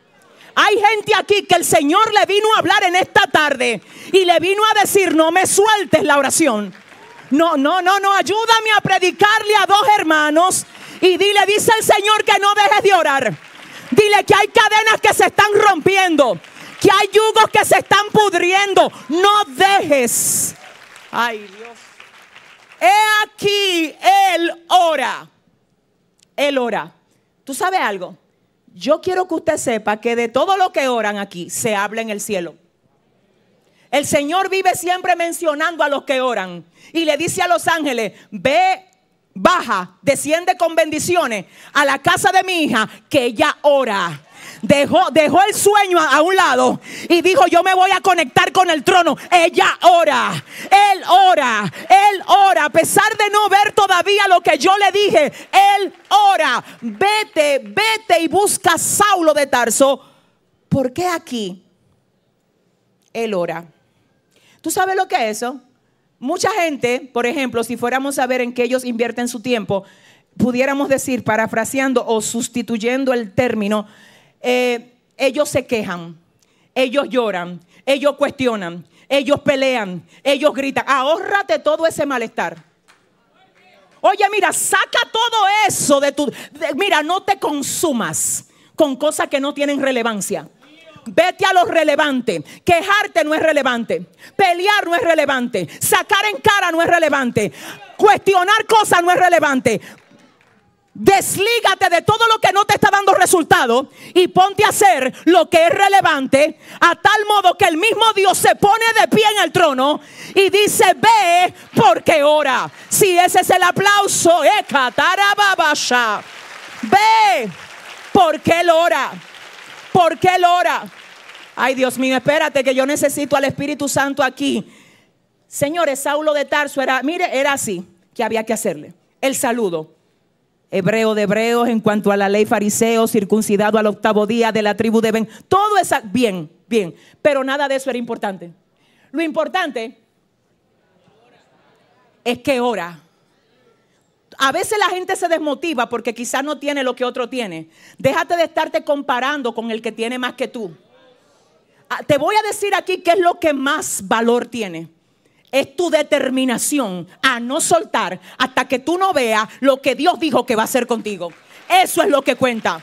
Hay gente aquí que el Señor le vino a hablar en esta tarde y le vino a decir, no me sueltes la oración. No, no, no, no, ayúdame a predicarle a dos hermanos y dile, dice el Señor que no dejes de orar. Dile que hay cadenas que se están rompiendo que hay yugos que se están pudriendo. No dejes. Ay, Dios. He aquí, Él ora. Él ora. ¿Tú sabes algo? Yo quiero que usted sepa que de todo lo que oran aquí se habla en el cielo. El Señor vive siempre mencionando a los que oran y le dice a los ángeles, ve, baja, desciende con bendiciones a la casa de mi hija que ella ora dejó, el sueño a, un lado y dijo, yo me voy a conectar con el trono. Ella ora, él ora, él ora, a pesar de no ver todavía lo que yo le dije, él ora, vete, vete y busca a Saulo de Tarso. ¿Por qué aquí? Él ora. ¿Tú sabes lo que es eso? Mucha gente, por ejemplo, si fuéramos a ver en qué ellos invierten su tiempo, pudiéramos decir, parafraseando o sustituyendo el término, eh, ellos se quejan, ellos lloran, ellos cuestionan, ellos pelean, ellos gritan. Ahórrate todo ese malestar. Oye, mira, saca todo eso de tu... mira, no te consumas con cosas que no tienen relevancia. Vete a lo relevante. Quejarte no es relevante. Pelear no es relevante. Sacar en cara no es relevante. Cuestionar cosas no es relevante. Deslígate de todo lo que no te está dando resultado y ponte a hacer lo que es relevante, a tal modo que el mismo Dios se pone de pie en el trono y dice, ve porque ora. Si ese es el aplauso, eh, ve porque él ora, porque él ora. Ay Dios mío, espérate que yo necesito al Espíritu Santo aquí. Señores, Saulo de Tarso era, mire, era así que había que hacerle. El saludo hebreo de hebreos, en cuanto a la ley fariseo, circuncidado al octavo día de la tribu de Ben. Todo es bien, bien, pero nada de eso era importante. Lo importante es que ora. A veces la gente se desmotiva porque quizás no tiene lo que otro tiene. Déjate de estarte comparando con el que tiene más que tú. Ah, te voy a decir aquí qué es lo que más valor tiene es tu determinación a no soltar hasta que tú no veas lo que Dios dijo que va a hacer contigo. Eso es lo que cuenta.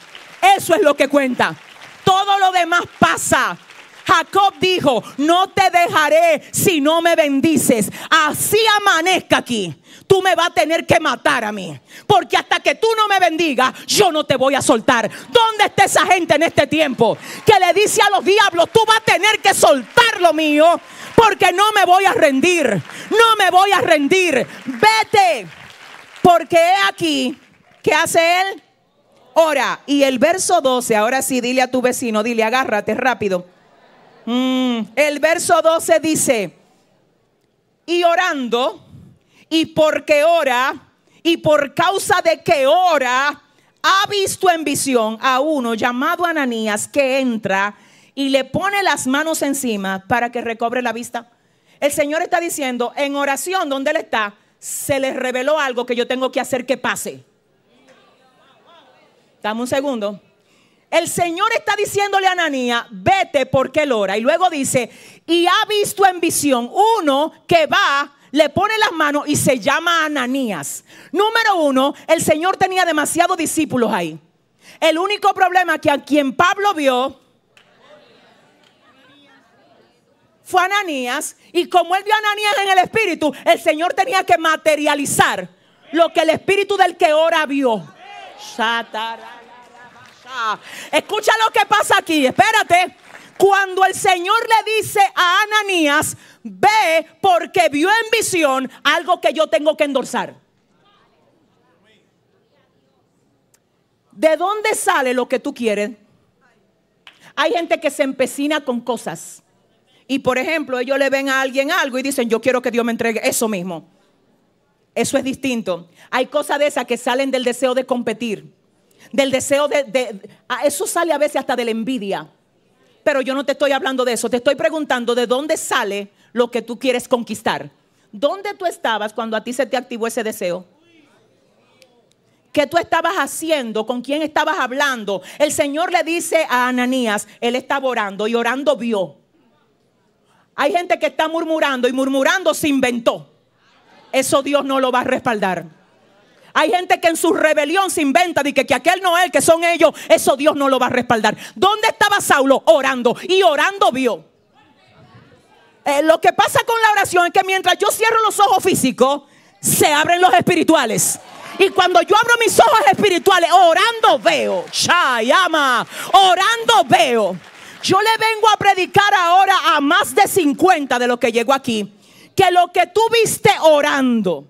Eso es lo que cuenta. Todo lo demás pasa. Jacob dijo, no te dejaré si no me bendices. Así amanezca aquí. Tú me vas a tener que matar a mí. Porque hasta que tú no me bendigas, yo no te voy a soltar. ¿Dónde está esa gente en este tiempo? Que le dice a los diablos, tú vas a tener que soltar lo mío porque no me voy a rendir, no me voy a rendir, vete, porque he aquí, ¿qué hace él? Ora, y el verso 12, ahora sí, dile a tu vecino, dile, agárrate rápido. Mm, el verso 12 dice, y orando, y porque ora, y por causa de que ora, ha visto en visión a uno llamado Ananías que entra y le pone las manos encima para que recobre la vista. El Señor está diciendo, en oración donde Él está, se le reveló algo que yo tengo que hacer que pase. Dame un segundo. El Señor está diciéndole a Ananías vete porque él ora. Y luego dice, y ha visto en visión uno que va, le pone las manos y se llama Ananías. Número uno, el Señor tenía demasiados discípulos ahí. El único problema que a quien Pablo vio fue Ananías y como él vio a Ananías en el espíritu, el Señor tenía que materializar lo que el espíritu del que ora vio. Escucha lo que pasa aquí, espérate. Cuando el Señor le dice a Ananías, ve porque vio en visión algo que yo tengo que endorsar. ¿De dónde sale lo que tú quieres? Hay gente que se empecina con cosas. Y por ejemplo, ellos le ven a alguien algo y dicen, yo quiero que Dios me entregue eso mismo. Eso es distinto. Hay cosas de esas que salen del deseo de competir, del deseo de, eso sale a veces hasta de la envidia. Pero yo no te estoy hablando de eso, te estoy preguntando de dónde sale lo que tú quieres conquistar. ¿Dónde tú estabas cuando a ti se te activó ese deseo? ¿Qué tú estabas haciendo? ¿Con quién estabas hablando? El Señor le dice a Ananías, él estaba orando y orando vio. Hay gente que está murmurando y murmurando se inventó. Eso Dios no lo va a respaldar. Hay gente que en su rebelión se inventa de que, que aquel no es, que son ellos. Eso Dios no lo va a respaldar. ¿Dónde estaba Saulo? Orando. Y orando vio. Eh, lo que pasa con la oración es que mientras yo cierro los ojos físicos, se abren los espirituales. Y cuando yo abro mis ojos espirituales, orando veo. Chayama. Orando veo. Yo le vengo a predicar ahora a más de 50 de los que llegó aquí. Que lo que tú viste orando,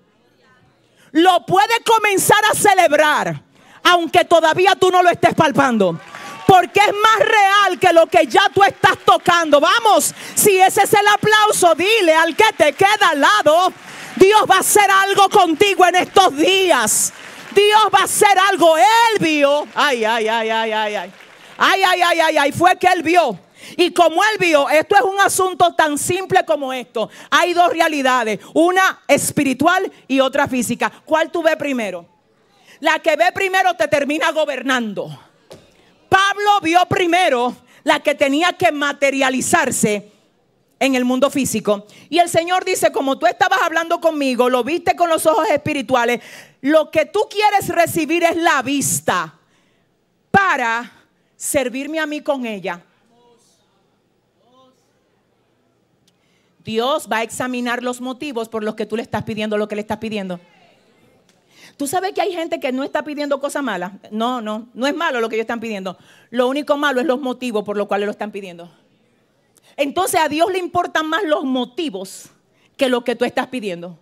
lo puede comenzar a celebrar, aunque todavía tú no lo estés palpando. Porque es más real que lo que ya tú estás tocando. Vamos, si ese es el aplauso, dile al que te queda al lado, Dios va a hacer algo contigo en estos días. Dios va a hacer algo. Él vio. Ay, ay, ay, ay, ay, ay. Ay, ay, ay, ay, ay, fue que él vio. Y como él vio, esto es un asunto tan simple como esto. Hay dos realidades, una espiritual y otra física. ¿Cuál tú ves primero? La que ve primero te termina gobernando. Pablo vio primero la que tenía que materializarse en el mundo físico. Y el Señor dice, como tú estabas hablando conmigo, lo viste con los ojos espirituales, lo que tú quieres recibir es la vista para servirme a mí con ella. Dios va a examinar los motivos por los que tú le estás pidiendo lo que le estás pidiendo. Tú sabes que hay gente que no está pidiendo cosas malas. No, no, no es malo lo que ellos están pidiendo. Lo único malo es los motivos por los cuales lo están pidiendo. Entonces a Dios le importan más los motivos que lo que tú estás pidiendo.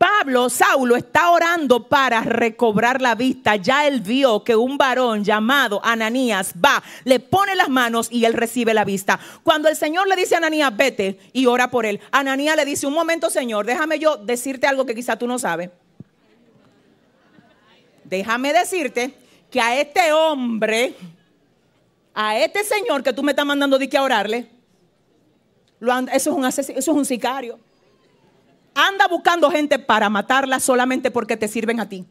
Pablo, Saulo, está orando para recobrar la vista. Ya él vio que un varón llamado Ananías va, le pone las manos y él recibe la vista. Cuando el Señor le dice a Ananías, vete y ora por él, Ananías le dice, un momento Señor, déjame yo decirte algo que quizá tú no sabes. Déjame decirte que a este hombre, a este Señor que tú me estás mandando de que orarle, lo eso, es un eso es un sicario. Anda buscando gente para matarla solamente porque te sirven a ti.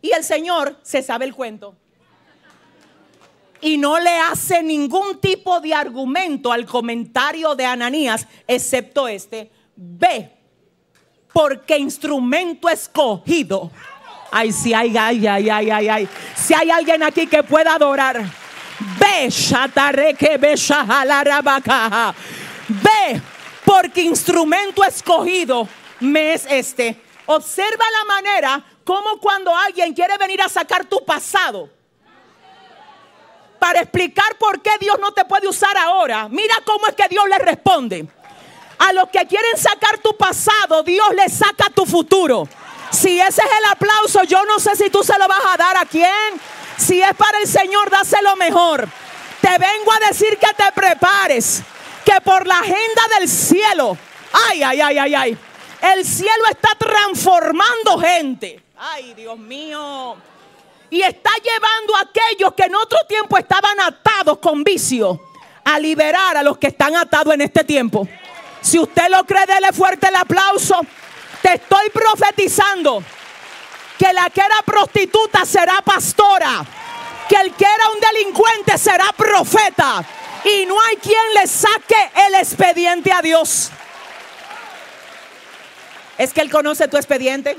Y el Señor se sabe el cuento. Y no le hace ningún tipo de argumento al comentario de Ananías, excepto este. Ve, porque instrumento escogido. Ay, si hay, ay, ay, ay, ay, ay. Si hay alguien aquí que pueda adorar. Ve, que Ve, porque instrumento escogido me es este. Observa la manera como cuando alguien quiere venir a sacar tu pasado para explicar por qué Dios no te puede usar ahora. Mira cómo es que Dios le responde. A los que quieren sacar tu pasado, Dios les saca tu futuro. Si ese es el aplauso, yo no sé si tú se lo vas a dar a quién. Si es para el Señor, dáselo mejor. Te vengo a decir que te prepares, que por la agenda del cielo, ay, ay, ay, ay, ay, el cielo está transformando gente. Ay, Dios mío. Y está llevando a aquellos que en otro tiempo estaban atados con vicio a liberar a los que están atados en este tiempo. Si usted lo cree, dele fuerte el aplauso. Te estoy profetizando que la que era prostituta será pastora, que el que era un delincuente será profeta y no hay quien le saque el expediente a Dios. Es que Él conoce tu expediente.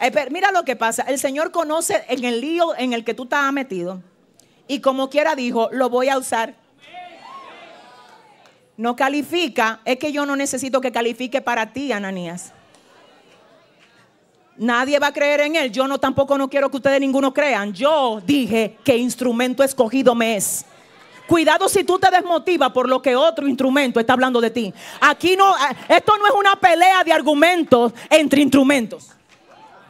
Eh, mira lo que pasa. El Señor conoce en el lío en el que tú estás metido. Y como quiera dijo, lo voy a usar. No califica. Es que yo no necesito que califique para ti, Ananías. Nadie va a creer en él. Yo no tampoco no quiero que ustedes ninguno crean. Yo dije que instrumento escogido me es. Cuidado si tú te desmotivas por lo que otro instrumento está hablando de ti. Aquí no, ah, esto no es una pelea de argumentos entre instrumentos.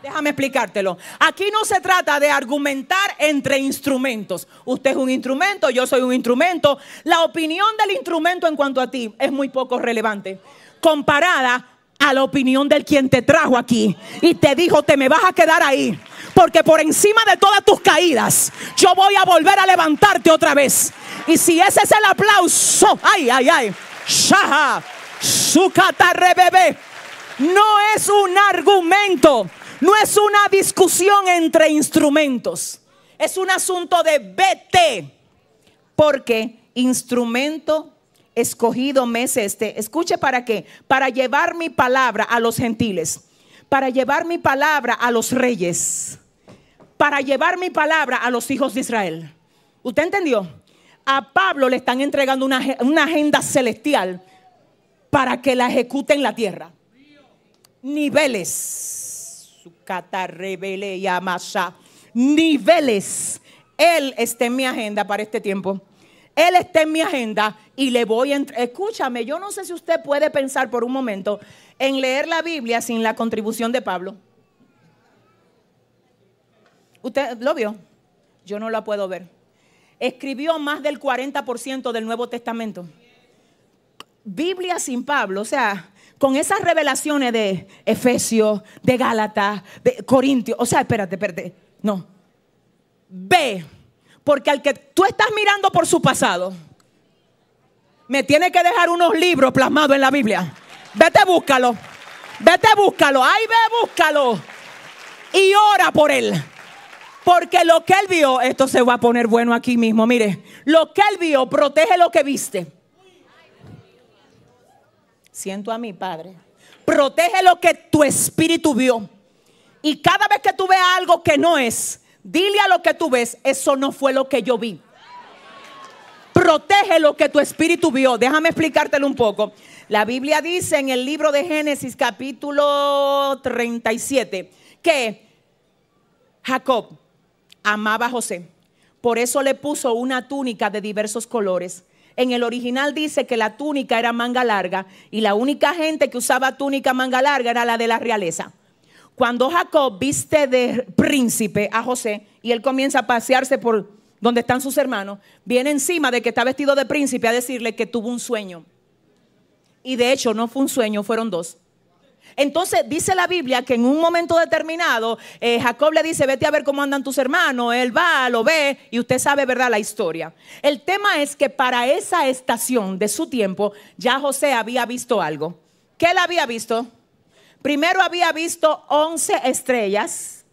Déjame explicártelo. Aquí no se trata de argumentar entre instrumentos. Usted es un instrumento, yo soy un instrumento. La opinión del instrumento en cuanto a ti es muy poco relevante comparada a la opinión del quien te trajo aquí y te dijo, te me vas a quedar ahí. Porque por encima de todas tus caídas, yo voy a volver a levantarte otra vez. Y si ese es el aplauso, ay, ay, ay, shaha, bebé, no es un argumento, no es una discusión entre instrumentos, es un asunto de vete, porque instrumento escogido mes este, escuche para qué, para llevar mi palabra a los gentiles, para llevar mi palabra a los reyes, para llevar mi palabra a los hijos de Israel. ¿Usted entendió? A Pablo le están entregando una, agenda celestial para que la ejecute en la tierra. Niveles. su Niveles. Él está en mi agenda para este tiempo. Él está en mi agenda y le voy a... Escúchame, yo no sé si usted puede pensar por un momento en leer la Biblia sin la contribución de Pablo. ¿Usted lo vio? Yo no la puedo ver. Escribió más del 40% del Nuevo Testamento. Biblia sin Pablo, o sea, con esas revelaciones de Efesios, de Gálatas, de Corintios, o sea, espérate, espérate, no. Ve porque al que tú estás mirando por su pasado, me tiene que dejar unos libros plasmados en la Biblia. Vete, búscalo. Vete, búscalo. Ahí ve, búscalo. Y ora por él. Porque lo que él vio, esto se va a poner bueno aquí mismo. Mire, lo que él vio protege lo que viste. Siento a mi padre. Protege lo que tu espíritu vio. Y cada vez que tú veas algo que no es, Dile a lo que tú ves, eso no fue lo que yo vi. Protege lo que tu espíritu vio. Déjame explicártelo un poco. La Biblia dice en el libro de Génesis capítulo 37 que Jacob amaba a José. Por eso le puso una túnica de diversos colores. En el original dice que la túnica era manga larga y la única gente que usaba túnica manga larga era la de la realeza. Cuando Jacob viste de príncipe a José y él comienza a pasearse por donde están sus hermanos, viene encima de que está vestido de príncipe a decirle que tuvo un sueño. Y de hecho no fue un sueño, fueron dos. Entonces dice la Biblia que en un momento determinado eh, Jacob le dice, vete a ver cómo andan tus hermanos, él va, lo ve y usted sabe, ¿verdad? La historia. El tema es que para esa estación de su tiempo ya José había visto algo. ¿Qué él había visto? Primero había visto once estrellas,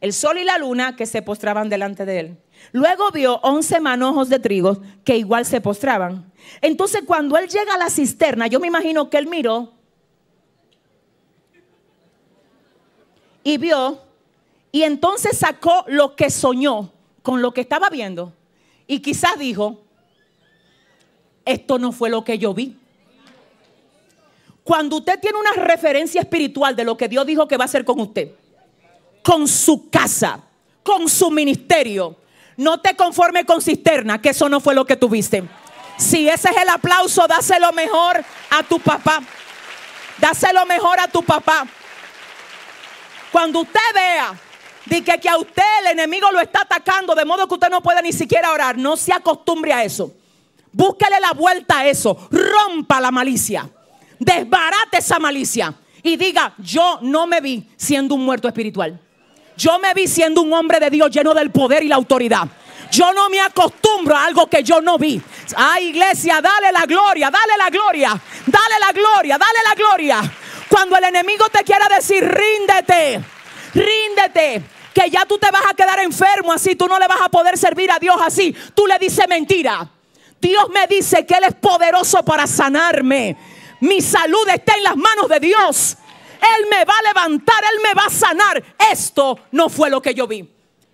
el sol y la luna, que se postraban delante de él. Luego vio once manojos de trigo que igual se postraban. Entonces cuando él llega a la cisterna, yo me imagino que él miró y vio y entonces sacó lo que soñó con lo que estaba viendo y quizás dijo, esto no fue lo que yo vi. Cuando usted tiene una referencia espiritual de lo que Dios dijo que va a hacer con usted, con su casa, con su ministerio, no te conforme con cisterna, que eso no fue lo que tuviste. Si ese es el aplauso, dáselo mejor a tu papá. Dáselo mejor a tu papá. Cuando usted vea de que, a usted el enemigo lo está atacando, de modo que usted no puede ni siquiera orar, no se acostumbre a eso. Búsquele la vuelta a eso. Rompa la malicia desbarate esa malicia y diga, yo no me vi siendo un muerto espiritual. Yo me vi siendo un hombre de Dios lleno del poder y la autoridad. Yo no me acostumbro a algo que yo no vi. Ay, iglesia, dale la gloria, dale la gloria, dale la gloria, dale la gloria. Cuando el enemigo te quiera decir, ríndete, ríndete, que ya tú te vas a quedar enfermo así, tú no le vas a poder servir a Dios así, tú le dices mentira. Dios me dice que Él es poderoso para sanarme. Mi salud está en las manos de Dios. Él me va a levantar, Él me va a sanar. Esto no fue lo que yo vi.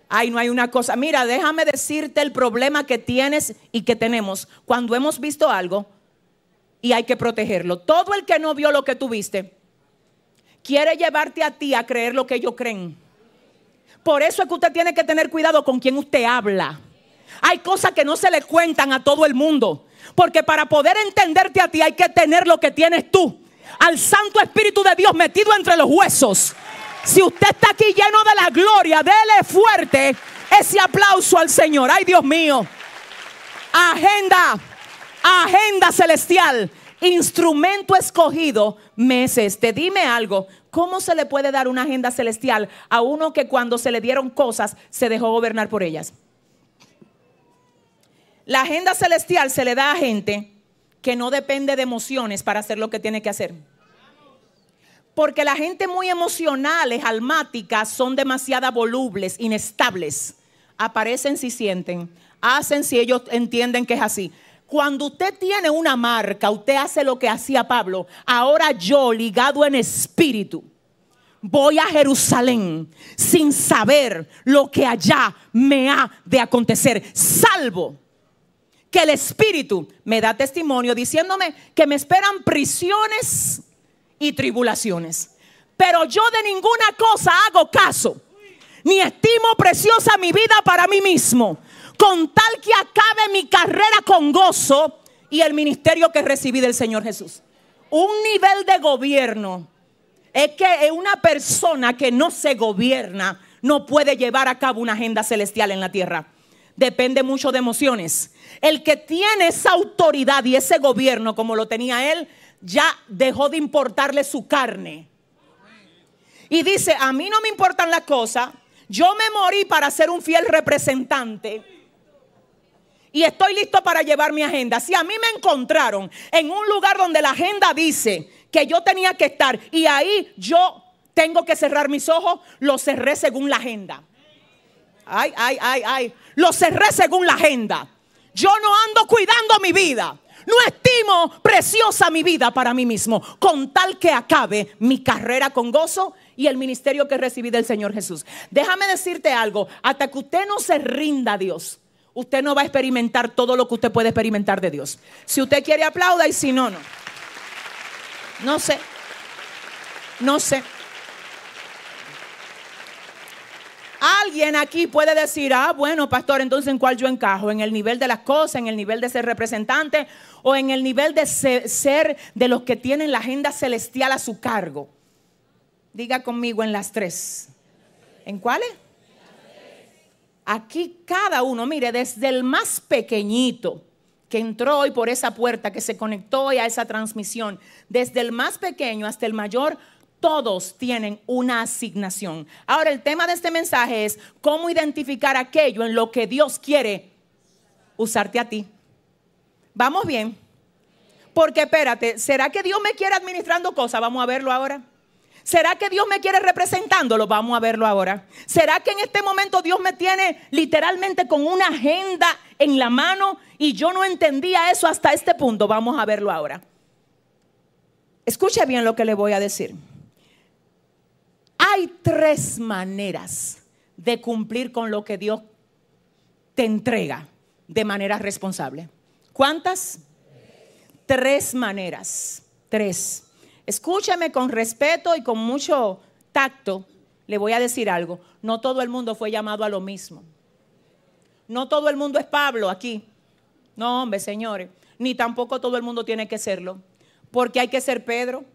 Ay, no hay una cosa. Mira, déjame decirte el problema que tienes y que tenemos cuando hemos visto algo y hay que protegerlo. Todo el que no vio lo que viste quiere llevarte a ti a creer lo que ellos creen. Por eso es que usted tiene que tener cuidado con quien usted habla. Hay cosas que no se le cuentan a todo el mundo. Porque para poder entenderte a ti hay que tener lo que tienes tú. Al Santo Espíritu de Dios metido entre los huesos. Si usted está aquí lleno de la gloria, dele fuerte ese aplauso al Señor. Ay Dios mío. Agenda, agenda celestial. Instrumento escogido, meses. Te dime algo. ¿Cómo se le puede dar una agenda celestial a uno que cuando se le dieron cosas se dejó gobernar por ellas? La agenda celestial se le da a gente que no depende de emociones para hacer lo que tiene que hacer. Porque la gente muy es almática, son demasiado volubles, inestables. Aparecen si sienten, hacen si ellos entienden que es así. Cuando usted tiene una marca, usted hace lo que hacía Pablo. Ahora yo, ligado en espíritu, voy a Jerusalén sin saber lo que allá me ha de acontecer, salvo que el Espíritu me da testimonio diciéndome que me esperan prisiones y tribulaciones. Pero yo de ninguna cosa hago caso, ni estimo preciosa mi vida para mí mismo, con tal que acabe mi carrera con gozo y el ministerio que recibí del Señor Jesús. Un nivel de gobierno es que una persona que no se gobierna no puede llevar a cabo una agenda celestial en la tierra depende mucho de emociones. El que tiene esa autoridad y ese gobierno como lo tenía él, ya dejó de importarle su carne. Y dice, a mí no me importan las cosas, yo me morí para ser un fiel representante. Y estoy listo para llevar mi agenda. Si a mí me encontraron en un lugar donde la agenda dice que yo tenía que estar y ahí yo tengo que cerrar mis ojos, lo cerré según la agenda. Ay, ay, ay, ay. Lo cerré según la agenda. Yo no ando cuidando mi vida. No estimo preciosa mi vida para mí mismo, con tal que acabe mi carrera con gozo y el ministerio que recibí del Señor Jesús. Déjame decirte algo, hasta que usted no se rinda a Dios, usted no va a experimentar todo lo que usted puede experimentar de Dios. Si usted quiere aplauda y si no, no. No sé. No sé. Alguien aquí puede decir, ah, bueno, pastor, entonces en cuál yo encajo, en el nivel de las cosas, en el nivel de ser representante o en el nivel de ser de los que tienen la agenda celestial a su cargo. Diga conmigo en las tres. ¿En cuáles? Aquí cada uno, mire, desde el más pequeñito que entró hoy por esa puerta, que se conectó hoy a esa transmisión, desde el más pequeño hasta el mayor, todos tienen una asignación. Ahora el tema de este mensaje es cómo identificar aquello en lo que Dios quiere usarte a ti. ¿Vamos bien? Porque espérate, ¿será que Dios me quiere administrando cosas? Vamos a verlo ahora. ¿Será que Dios me quiere representándolo? Vamos a verlo ahora. ¿Será que en este momento Dios me tiene literalmente con una agenda en la mano y yo no entendía eso hasta este punto? Vamos a verlo ahora. Escuche bien lo que le voy a decir. Hay tres maneras de cumplir con lo que Dios te entrega de manera responsable. ¿Cuántas? Tres maneras. Tres. Escúchame con respeto y con mucho tacto. Le voy a decir algo. No todo el mundo fue llamado a lo mismo. No todo el mundo es Pablo aquí. No, hombre, señores. Ni tampoco todo el mundo tiene que serlo. Porque hay que ser Pedro.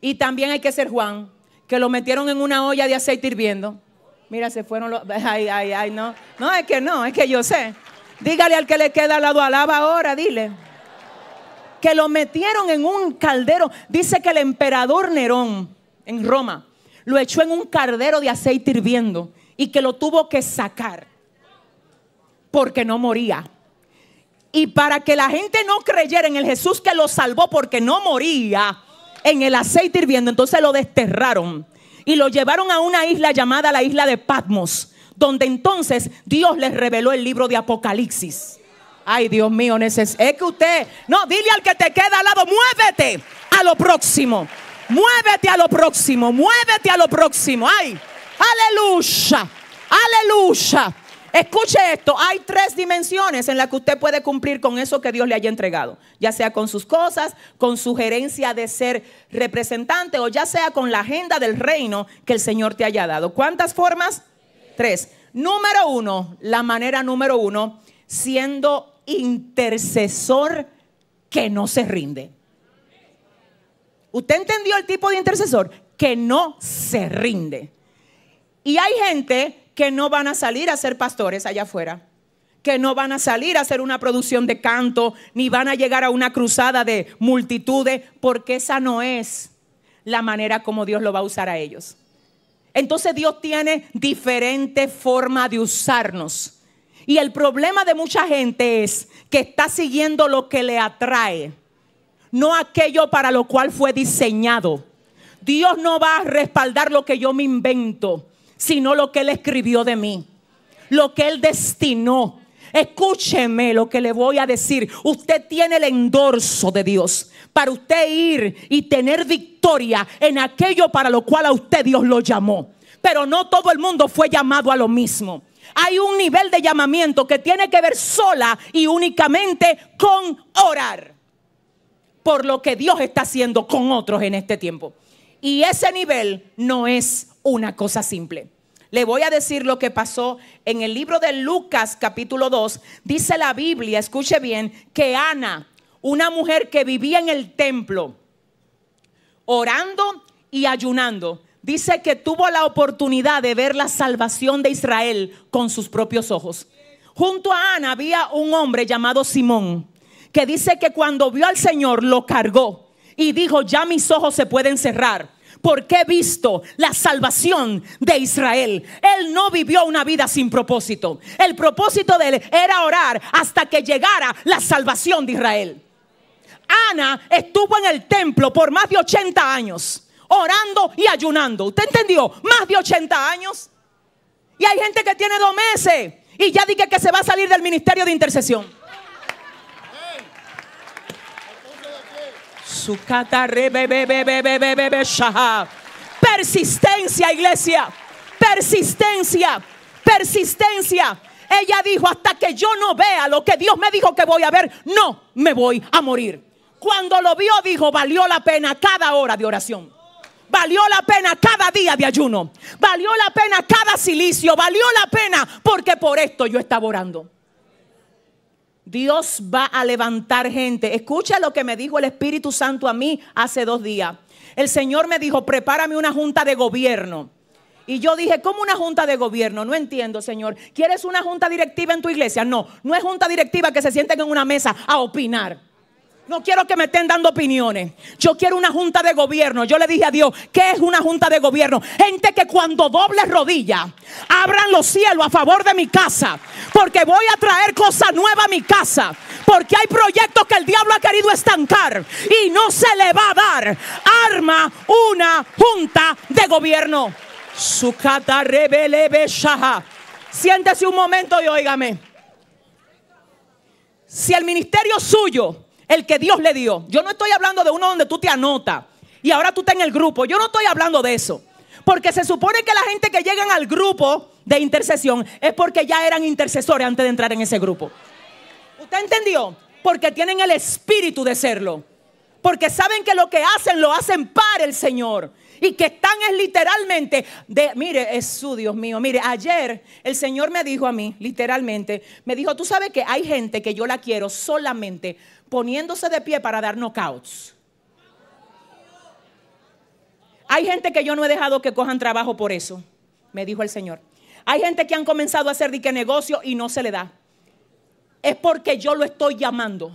Y también hay que ser Juan que lo metieron en una olla de aceite hirviendo. Mira, se fueron los... Ay, ay, ay, no. No, es que no, es que yo sé. Dígale al que le queda al lado, alaba ahora, dile. Que lo metieron en un caldero. Dice que el emperador Nerón en Roma lo echó en un caldero de aceite hirviendo y que lo tuvo que sacar porque no moría. Y para que la gente no creyera en el Jesús que lo salvó porque no moría, en el aceite hirviendo. Entonces lo desterraron y lo llevaron a una isla llamada la isla de Patmos, donde entonces Dios les reveló el libro de Apocalipsis. Ay, Dios mío, es que usted, no, dile al que te queda al lado, muévete a lo próximo, muévete a lo próximo, muévete a lo próximo. Ay, aleluya, aleluya. Escuche esto, hay tres dimensiones en las que usted puede cumplir con eso que Dios le haya entregado, ya sea con sus cosas, con su gerencia de ser representante o ya sea con la agenda del reino que el Señor te haya dado. ¿Cuántas formas? Tres. Número uno, la manera número uno, siendo intercesor que no se rinde. ¿Usted entendió el tipo de intercesor? Que no se rinde. Y hay gente que no van a salir a ser pastores allá afuera, que no van a salir a hacer una producción de canto, ni van a llegar a una cruzada de multitudes, porque esa no es la manera como Dios lo va a usar a ellos. Entonces Dios tiene diferente forma de usarnos. Y el problema de mucha gente es que está siguiendo lo que le atrae, no aquello para lo cual fue diseñado. Dios no va a respaldar lo que yo me invento sino lo que Él escribió de mí, lo que Él destinó. Escúcheme lo que le voy a decir. Usted tiene el endorso de Dios para usted ir y tener victoria en aquello para lo cual a usted Dios lo llamó. Pero no todo el mundo fue llamado a lo mismo. Hay un nivel de llamamiento que tiene que ver sola y únicamente con orar por lo que Dios está haciendo con otros en este tiempo. Y ese nivel no es una cosa simple. Le voy a decir lo que pasó en el libro de Lucas capítulo 2. Dice la Biblia, escuche bien, que Ana, una mujer que vivía en el templo, orando y ayunando, dice que tuvo la oportunidad de ver la salvación de Israel con sus propios ojos. Junto a Ana había un hombre llamado Simón, que dice que cuando vio al Señor lo cargó y dijo, ya mis ojos se pueden cerrar porque he visto la salvación de Israel. Él no vivió una vida sin propósito. El propósito de él era orar hasta que llegara la salvación de Israel. Ana estuvo en el templo por más de 80 años, orando y ayunando. ¿Usted entendió? Más de 80 años. Y hay gente que tiene dos meses y ya dije que se va a salir del ministerio de intercesión. Persistencia, iglesia. Persistencia. Persistencia. Ella dijo, hasta que yo no vea lo que Dios me dijo que voy a ver, no me voy a morir. Cuando lo vio, dijo, valió la pena cada hora de oración. Valió la pena cada día de ayuno. Valió la pena cada silicio. Valió la pena porque por esto yo estaba orando. Dios va a levantar gente. Escucha lo que me dijo el Espíritu Santo a mí hace dos días. El Señor me dijo, prepárame una junta de gobierno. Y yo dije, ¿cómo una junta de gobierno? No entiendo, Señor. ¿Quieres una junta directiva en tu iglesia? No, no es junta directiva que se sienten en una mesa a opinar. No quiero que me estén dando opiniones. Yo quiero una junta de gobierno. Yo le dije a Dios, ¿qué es una junta de gobierno? Gente que cuando doble rodilla, abran los cielos a favor de mi casa. Porque voy a traer cosas nueva a mi casa. Porque hay proyectos que el diablo ha querido estancar. Y no se le va a dar. Arma una junta de gobierno. Sukata rebelebe shaha. Siéntese un momento y óigame. Si el ministerio suyo el que Dios le dio. Yo no estoy hablando de uno donde tú te anotas y ahora tú estás en el grupo. Yo no estoy hablando de eso. Porque se supone que la gente que llegan al grupo de intercesión es porque ya eran intercesores antes de entrar en ese grupo. ¿Usted entendió? Porque tienen el espíritu de serlo. Porque saben que lo que hacen lo hacen para el Señor. Y que están es literalmente de, mire, es su Dios mío. Mire, ayer el Señor me dijo a mí, literalmente, me dijo, tú sabes que hay gente que yo la quiero solamente poniéndose de pie para dar knockouts. Hay gente que yo no he dejado que cojan trabajo por eso, me dijo el Señor. Hay gente que han comenzado a hacer dique negocio y no se le da. Es porque yo lo estoy llamando.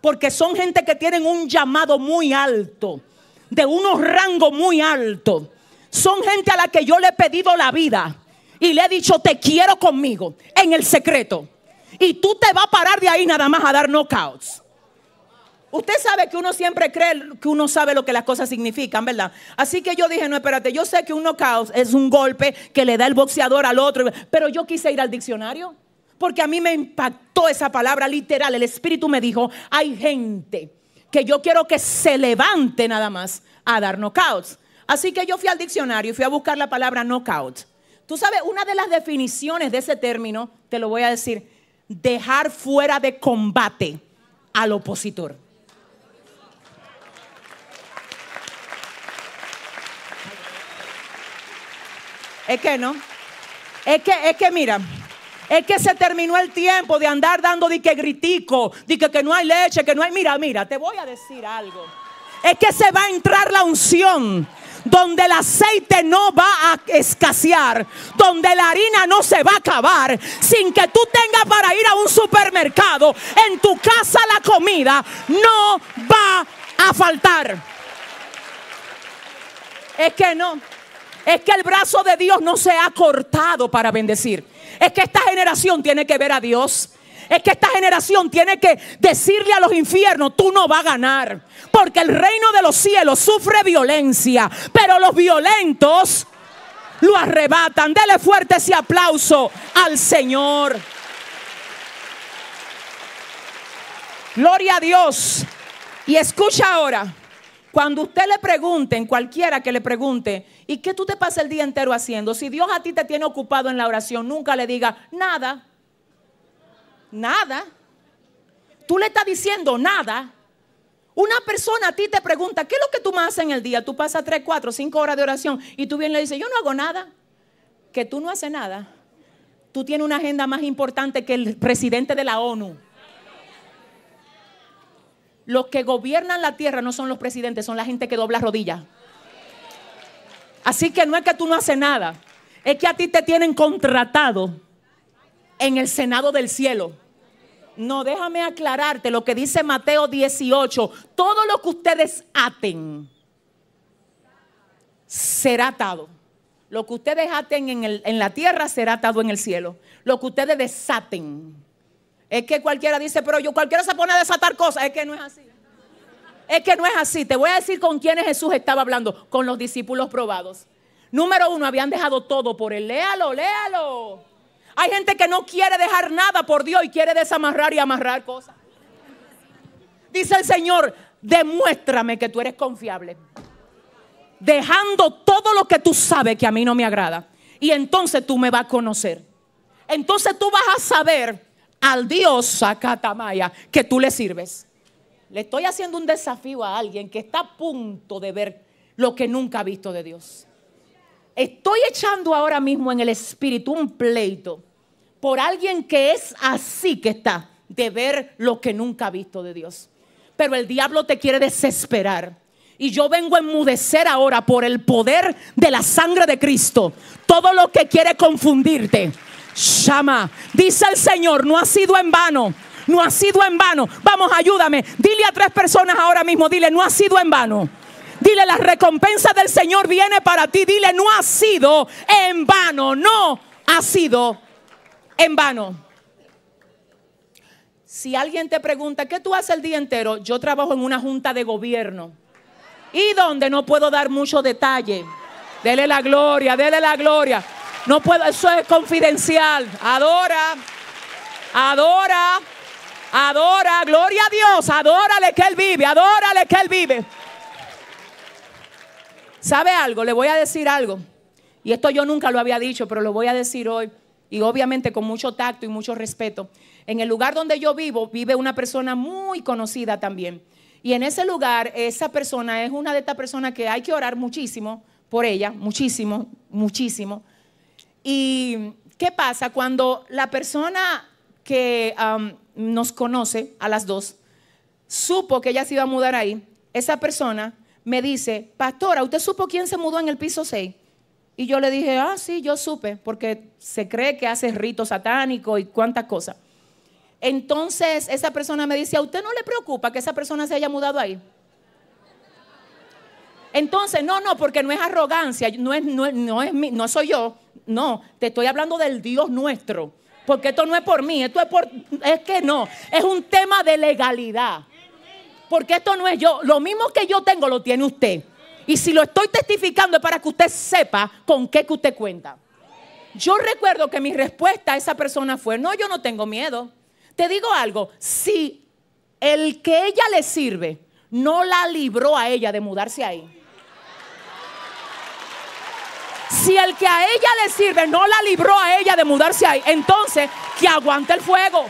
Porque son gente que tienen un llamado muy alto, de unos rangos muy altos. Son gente a la que yo le he pedido la vida y le he dicho, te quiero conmigo, en el secreto. Y tú te vas a parar de ahí nada más a dar knockouts. Usted sabe que uno siempre cree que uno sabe lo que las cosas significan, ¿verdad? Así que yo dije, no, espérate, yo sé que un knockout es un golpe que le da el boxeador al otro, pero yo quise ir al diccionario porque a mí me impactó esa palabra literal. El Espíritu me dijo, hay gente que yo quiero que se levante nada más a dar knockouts. Así que yo fui al diccionario y fui a buscar la palabra knockout. Tú sabes, una de las definiciones de ese término, te lo voy a decir, dejar fuera de combate al opositor. Es que no. Es que, es que mira. Es que se terminó el tiempo de andar dando de que gritico, de que, que no hay leche, que no hay. Mira, mira, te voy a decir algo. Es que se va a entrar la unción donde el aceite no va a escasear, donde la harina no se va a acabar, sin que tú tengas para ir a un supermercado, en tu casa la comida no va a faltar. Es que no. Es que el brazo de Dios no se ha cortado para bendecir. Es que esta generación tiene que ver a Dios. Es que esta generación tiene que decirle a los infiernos, tú no vas a ganar. Porque el reino de los cielos sufre violencia. Pero los violentos lo arrebatan. Dele fuerte ese aplauso al Señor. Gloria a Dios. Y escucha ahora. Cuando usted le pregunte, cualquiera que le pregunte, ¿y qué tú te pasas el día entero haciendo? Si Dios a ti te tiene ocupado en la oración, nunca le diga nada. Nada. Tú le estás diciendo nada. Una persona a ti te pregunta, ¿qué es lo que tú más haces en el día? Tú pasas 3, 4, 5 horas de oración y tú bien le dices, yo no hago nada. Que tú no haces nada. Tú tienes una agenda más importante que el presidente de la ONU. Los que gobiernan la tierra no son los presidentes, son la gente que dobla rodillas. Así que no es que tú no haces nada, es que a ti te tienen contratado en el Senado del cielo. No, déjame aclararte lo que dice Mateo 18. Todo lo que ustedes aten será atado. Lo que ustedes aten en, la tierra será atado en el cielo. Lo que ustedes desaten es que cualquiera dice, pero yo cualquiera se pone a desatar cosas. Es que no es así. Es que no es así. Te voy a decir con quiénes Jesús estaba hablando. Con los discípulos probados. Número uno, habían dejado todo por él. Léalo, léalo. Hay gente que no quiere dejar nada por Dios y quiere desamarrar y amarrar cosas. Dice el Señor, demuéstrame que tú eres confiable. Dejando todo lo que tú sabes que a mí no me agrada. Y entonces tú me vas a conocer. Entonces tú vas a saber al Dios Sacatamaya que tú le sirves. Le estoy haciendo un desafío a alguien que está a punto de ver lo que nunca ha visto de Dios. Estoy echando ahora mismo en el espíritu un pleito por alguien que es así que está, de ver lo que nunca ha visto de Dios. Pero el diablo te quiere desesperar. Y yo vengo a enmudecer ahora por el poder de la sangre de Cristo. Todo lo que quiere confundirte, Shama. Dice el Señor, no ha sido en vano. No ha sido en vano. Vamos, ayúdame. Dile a tres personas ahora mismo, dile, no ha sido en vano. Dile, la recompensa del Señor viene para ti. Dile, no ha sido en vano. No ha sido en vano. Si alguien te pregunta, ¿qué tú haces el día entero? Yo trabajo en una junta de gobierno. Y donde no puedo dar mucho detalle. Dele la gloria, dele la gloria. No puedo, eso es confidencial. Adora, adora, adora. Gloria a Dios, adórale que Él vive, adórale que Él vive. ¿Sabe algo? Le voy a decir algo. Y esto yo nunca lo había dicho, pero lo voy a decir hoy. Y obviamente con mucho tacto y mucho respeto. En el lugar donde yo vivo, vive una persona muy conocida también. Y en ese lugar, esa persona es una de estas personas que hay que orar muchísimo por ella, muchísimo, muchísimo ¿Y qué pasa cuando la persona que nos conoce a las dos supo que ella se iba a mudar ahí? Esa persona me dice, pastora, ¿usted supo quién se mudó en el piso 6? Y yo le dije, ah, sí, yo supe, porque se cree que hace rito satánico y cuántas cosas. Entonces esa persona me dice, ¿a usted no le preocupa que esa persona se haya mudado ahí? Entonces, no, no, porque no es arrogancia, no, es, no, es, no soy yo, no, te estoy hablando del Dios nuestro. Porque esto no es por mí, esto es por... Es que no, es un tema de legalidad. Porque esto no es yo. Lo mismo que yo tengo lo tiene usted. Y si lo estoy testificando es para que usted sepa con qué que usted cuenta. Yo recuerdo que mi respuesta a esa persona fue, no, yo no tengo miedo. Te digo algo, si el que ella le sirve no la libró a ella de mudarse ahí, si el que a ella le sirve no la libró a ella de mudarse ahí, entonces que aguante el fuego.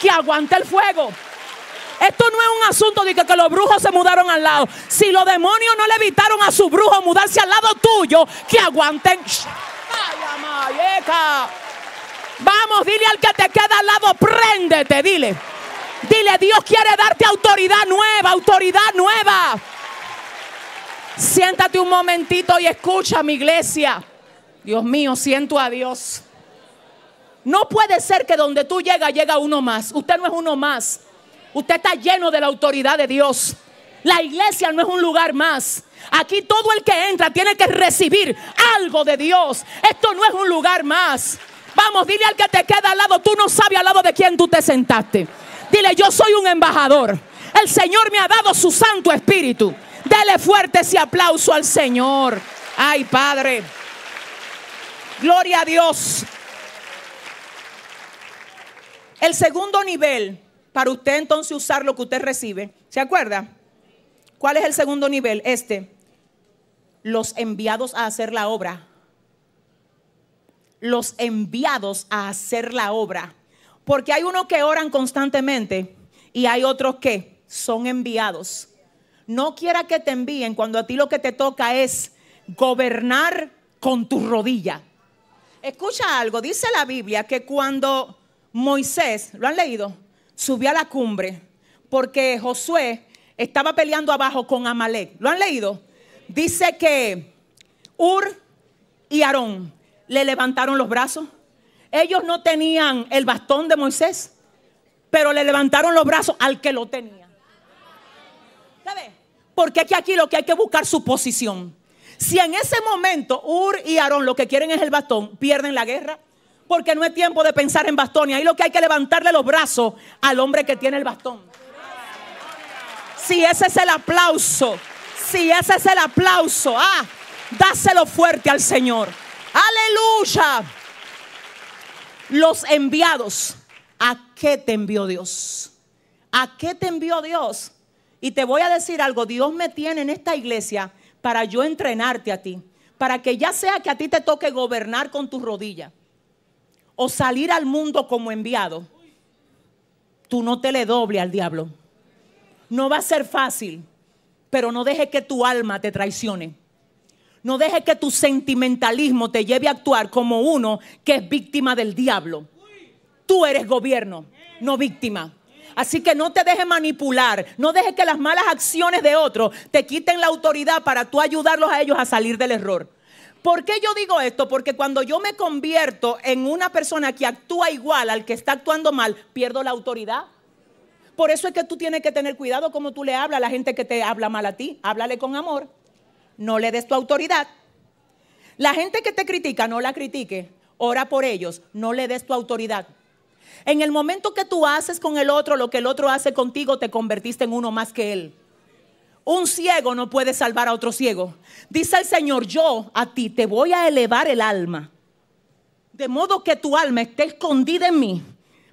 Que aguante el fuego. Esto no es un asunto de que, los brujos se mudaron al lado. Si los demonios no le evitaron a su brujo mudarse al lado tuyo, que aguanten. Vamos, dile al que te queda al lado, préndete, dile. Dile, Dios quiere darte autoridad nueva, autoridad nueva. Siéntate un momentito y escucha, mi iglesia. Dios mío, siento a Dios. No puede ser que donde tú llegas, llega uno más. Usted no es uno más. Usted está lleno de la autoridad de Dios. La iglesia no es un lugar más. Aquí todo el que entra tiene que recibir algo de Dios. Esto no es un lugar más. Vamos, dile al que te queda al lado, tú no sabes al lado de quién tú te sentaste. Dile, yo soy un embajador. El Señor me ha dado su Santo Espíritu. Dele fuerte ese aplauso al Señor. Ay, Padre. Gloria a Dios. El segundo nivel, para usted entonces usar lo que usted recibe, ¿se acuerda? ¿Cuál es el segundo nivel? Este. Los enviados a hacer la obra. Los enviados a hacer la obra. Porque hay unos que oran constantemente y hay otros que son enviados. No quiera que te envíen cuando a ti lo que te toca es gobernar con tu rodilla. Escucha algo, dice la Biblia que cuando Moisés, ¿lo han leído? Subió a la cumbre porque Josué estaba peleando abajo con Amalek. ¿Lo han leído? Dice que Ur y Aarón le levantaron los brazos. Ellos no tenían el bastón de Moisés, pero le levantaron los brazos al que lo tenía. ¿Sabes? Porque aquí, aquí lo que hay que buscar su posición. Si en ese momento Ur y Aarón lo que quieren es el bastón, pierden la guerra. Porque no es tiempo de pensar en bastón. Y ahí lo que hay que levantarle los brazos al hombre que tiene el bastón. Si ese es el aplauso, si ese es el aplauso, ah, dáselo fuerte al Señor. Aleluya. Los enviados, ¿a qué te envió Dios? ¿A qué te envió Dios? Y te voy a decir algo, Dios me tiene en esta iglesia para yo entrenarte a ti, para que ya sea que a ti te toque gobernar con tus rodillas o salir al mundo como enviado, tú no te le doble al diablo. No va a ser fácil, pero no dejes que tu alma te traicione. No dejes que tu sentimentalismo te lleve a actuar como uno que es víctima del diablo. Tú eres gobierno, no víctima. Así que no te dejes manipular, no dejes que las malas acciones de otros te quiten la autoridad para tú ayudarlos a ellos a salir del error. ¿Por qué yo digo esto? Porque cuando yo me convierto en una persona que actúa igual al que está actuando mal, pierdo la autoridad. Por eso es que tú tienes que tener cuidado como tú le hablas a la gente que te habla mal a ti. Háblale con amor. No le des tu autoridad. La gente que te critica, no la critique. Ora por ellos. No le des tu autoridad. En el momento que tú haces con el otro lo que el otro hace contigo, te convertiste en uno más que él. Un ciego no puede salvar a otro ciego. Dice el Señor, yo a ti te voy a elevar el alma. De modo que tu alma esté escondida en mí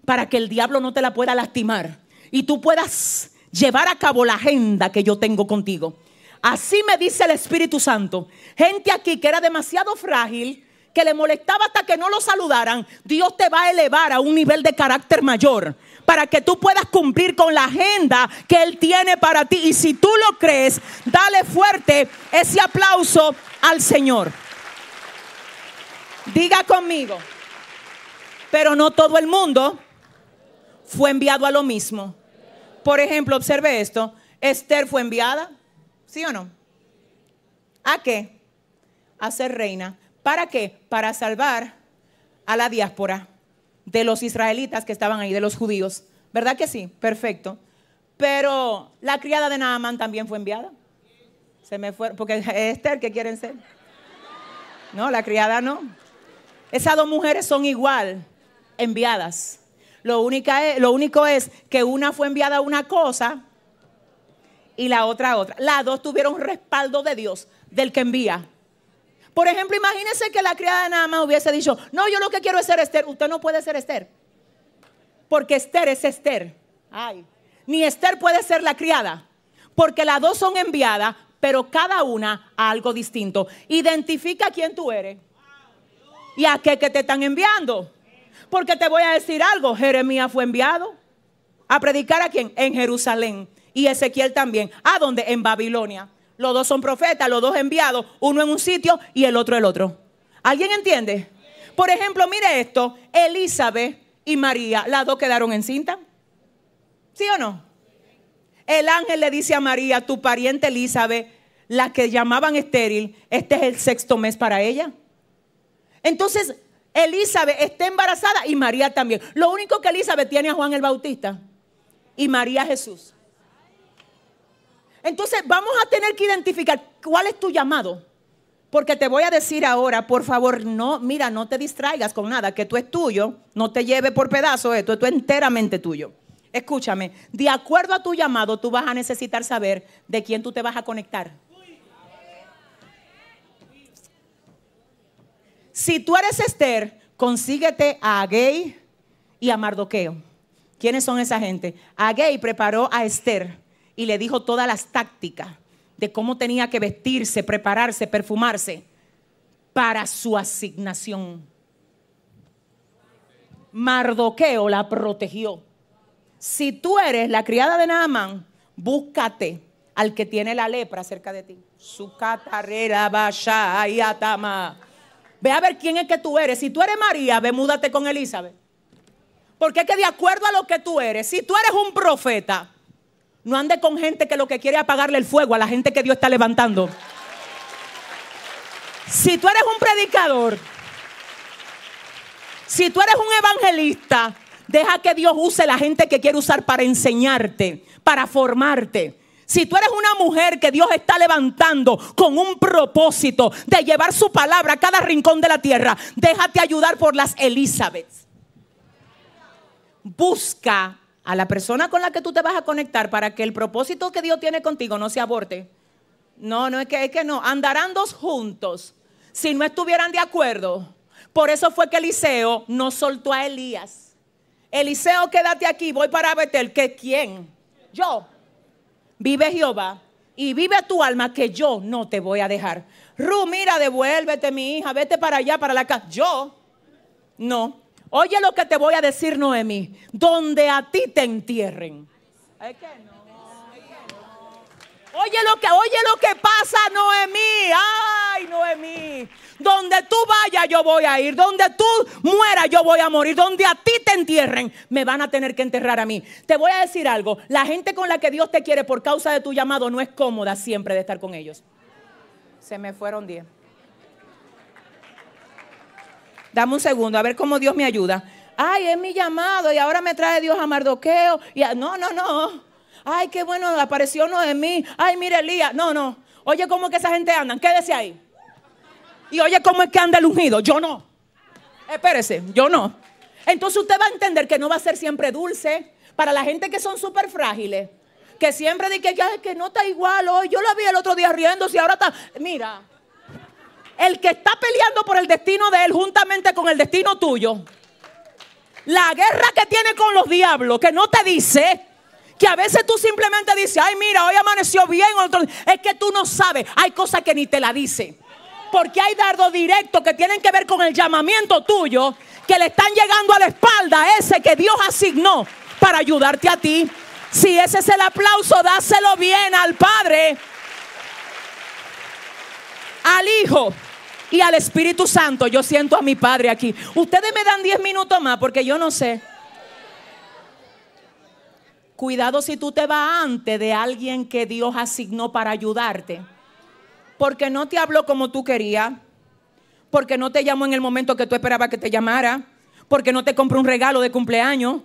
para que el diablo no te la pueda lastimar. Y tú puedas llevar a cabo la agenda que yo tengo contigo. Así me dice el Espíritu Santo. Gente aquí que era demasiado frágil, que le molestaba hasta que no lo saludaran, Dios te va a elevar a un nivel de carácter mayor para que tú puedas cumplir con la agenda que Él tiene para ti. Y si tú lo crees, dale fuerte ese aplauso al Señor. Diga conmigo, pero no todo el mundo fue enviado a lo mismo. Por ejemplo, observe esto, Esther fue enviada, ¿sí o no? ¿A qué? A ser reina. ¿Para qué? Para salvar a la diáspora de los israelitas que estaban ahí, de los judíos. ¿Verdad que sí? Perfecto. Pero la criada de Naaman también fue enviada. Se me fue, porque es Esther que quieren ser. No, la criada no. Esas dos mujeres son igual, enviadas. Lo, única es, lo único es que una fue enviada una cosa y la otra a otra. Las dos tuvieron respaldo de Dios, del que envía. Por ejemplo, imagínense que la criada nada más hubiese dicho, no, yo lo que quiero es ser Esther. Usted no puede ser Esther. Porque Esther es Esther. Ay. Ni Esther puede ser la criada. Porque las dos son enviadas, pero cada una a algo distinto. Identifica quién tú eres. Y a qué que te están enviando. Porque te voy a decir algo. Jeremías fue enviado. ¿A predicar a quién? En Jerusalén. Y Ezequiel también. ¿A dónde? En Babilonia. Los dos son profetas, los dos enviados, uno en un sitio y el otro el otro. ¿Alguien entiende? Por ejemplo, mire esto, Elizabeth y María, las dos quedaron encinta. ¿Sí o no? El ángel le dice a María, tu pariente Elizabeth, la que llamaban estéril, este es el sexto mes para ella. Entonces, Elizabeth está embarazada y María también. Lo único que Elizabeth tiene a Juan el Bautista y María Jesús. Entonces vamos a tener que identificar cuál es tu llamado. Porque te voy a decir ahora, por favor, no, mira, no te distraigas con nada, que tú es tuyo, no te lleve por pedazos esto, esto es enteramente tuyo. Escúchame, de acuerdo a tu llamado, tú vas a necesitar saber de quién tú te vas a conectar. Si tú eres Esther, consíguete a Gay y a Mardoqueo. ¿Quiénes son esa gente? Gay preparó a Esther y le dijo todas las tácticas de cómo tenía que vestirse, prepararse, perfumarse para su asignación. Mardoqueo la protegió. Si tú eres la criada de Naamán, búscate al que tiene la lepra cerca de ti. Su catarera vaya y atama. Ve a ver quién es que tú eres. Si tú eres María, ve, múdate con Elizabeth. Porque es que de acuerdo a lo que tú eres, si tú eres un profeta, no ande con gente que lo que quiere es apagarle el fuego a la gente que Dios está levantando. Si tú eres un predicador, si tú eres un evangelista, deja que Dios use la gente que quiere usar para enseñarte, para formarte. Si tú eres una mujer que Dios está levantando con un propósito de llevar su palabra a cada rincón de la tierra, déjate ayudar por las Elizabeths. Busca a la persona con la que tú te vas a conectar para que el propósito que Dios tiene contigo no se aborte. No, no es que, es que no. Andarán dos juntos si no estuvieran de acuerdo. Por eso fue que Eliseo no soltó a Elías. Eliseo, quédate aquí, voy para Betel. ¿Qué quién? Yo. Vive Jehová y vive tu alma que yo no te voy a dejar. Ru, mira, devuélvete mi hija, vete para allá, para la casa. Yo no. Oye lo que te voy a decir, Noemí. Donde a ti te entierren. que Oye lo que, oye lo que pasa, Noemí. Ay, Noemí. Donde tú vayas, yo voy a ir. Donde tú mueras, yo voy a morir. Donde a ti te entierren, me van a tener que enterrar a mí. Te voy a decir algo. La gente con la que Dios te quiere por causa de tu llamado no es cómoda siempre de estar con ellos. Se me fueron diez. Dame un segundo, a ver cómo Dios me ayuda. Ay, es mi llamado y ahora me trae Dios a Mardoqueo. Y no, no, no. Ay, qué bueno, apareció de mí. Ay, mire Elías. No, no. Oye, ¿cómo es que esa gente anda? Quédese ahí. Y oye, ¿cómo es que anda el Yo no. Espérese, yo no. Entonces usted va a entender que no va a ser siempre dulce para la gente que son súper frágiles. Que siempre dice que, que no está igual hoy. Yo la vi el otro día riéndose y ahora está. Mira, el que está peleando por el destino de él juntamente con el destino tuyo, la guerra que tiene con los diablos, que no te dice, que a veces tú simplemente dices, ay mira, hoy amaneció bien, es que tú no sabes, hay cosas que ni te la dice. Porque hay dardo directos que tienen que ver con el llamamiento tuyo, que le están llegando a la espalda ese que Dios asignó para ayudarte a ti. Si ese es el aplauso, dáselo bien al Padre al Hijo y al Espíritu Santo. Yo siento a mi Padre aquí. Ustedes me dan 10 minutos más porque yo no sé. Cuidado si tú te vas antes de alguien que Dios asignó para ayudarte. Porque no te habló como tú querías. Porque no te llamó en el momento que tú esperabas que te llamara. Porque no te compró un regalo de cumpleaños.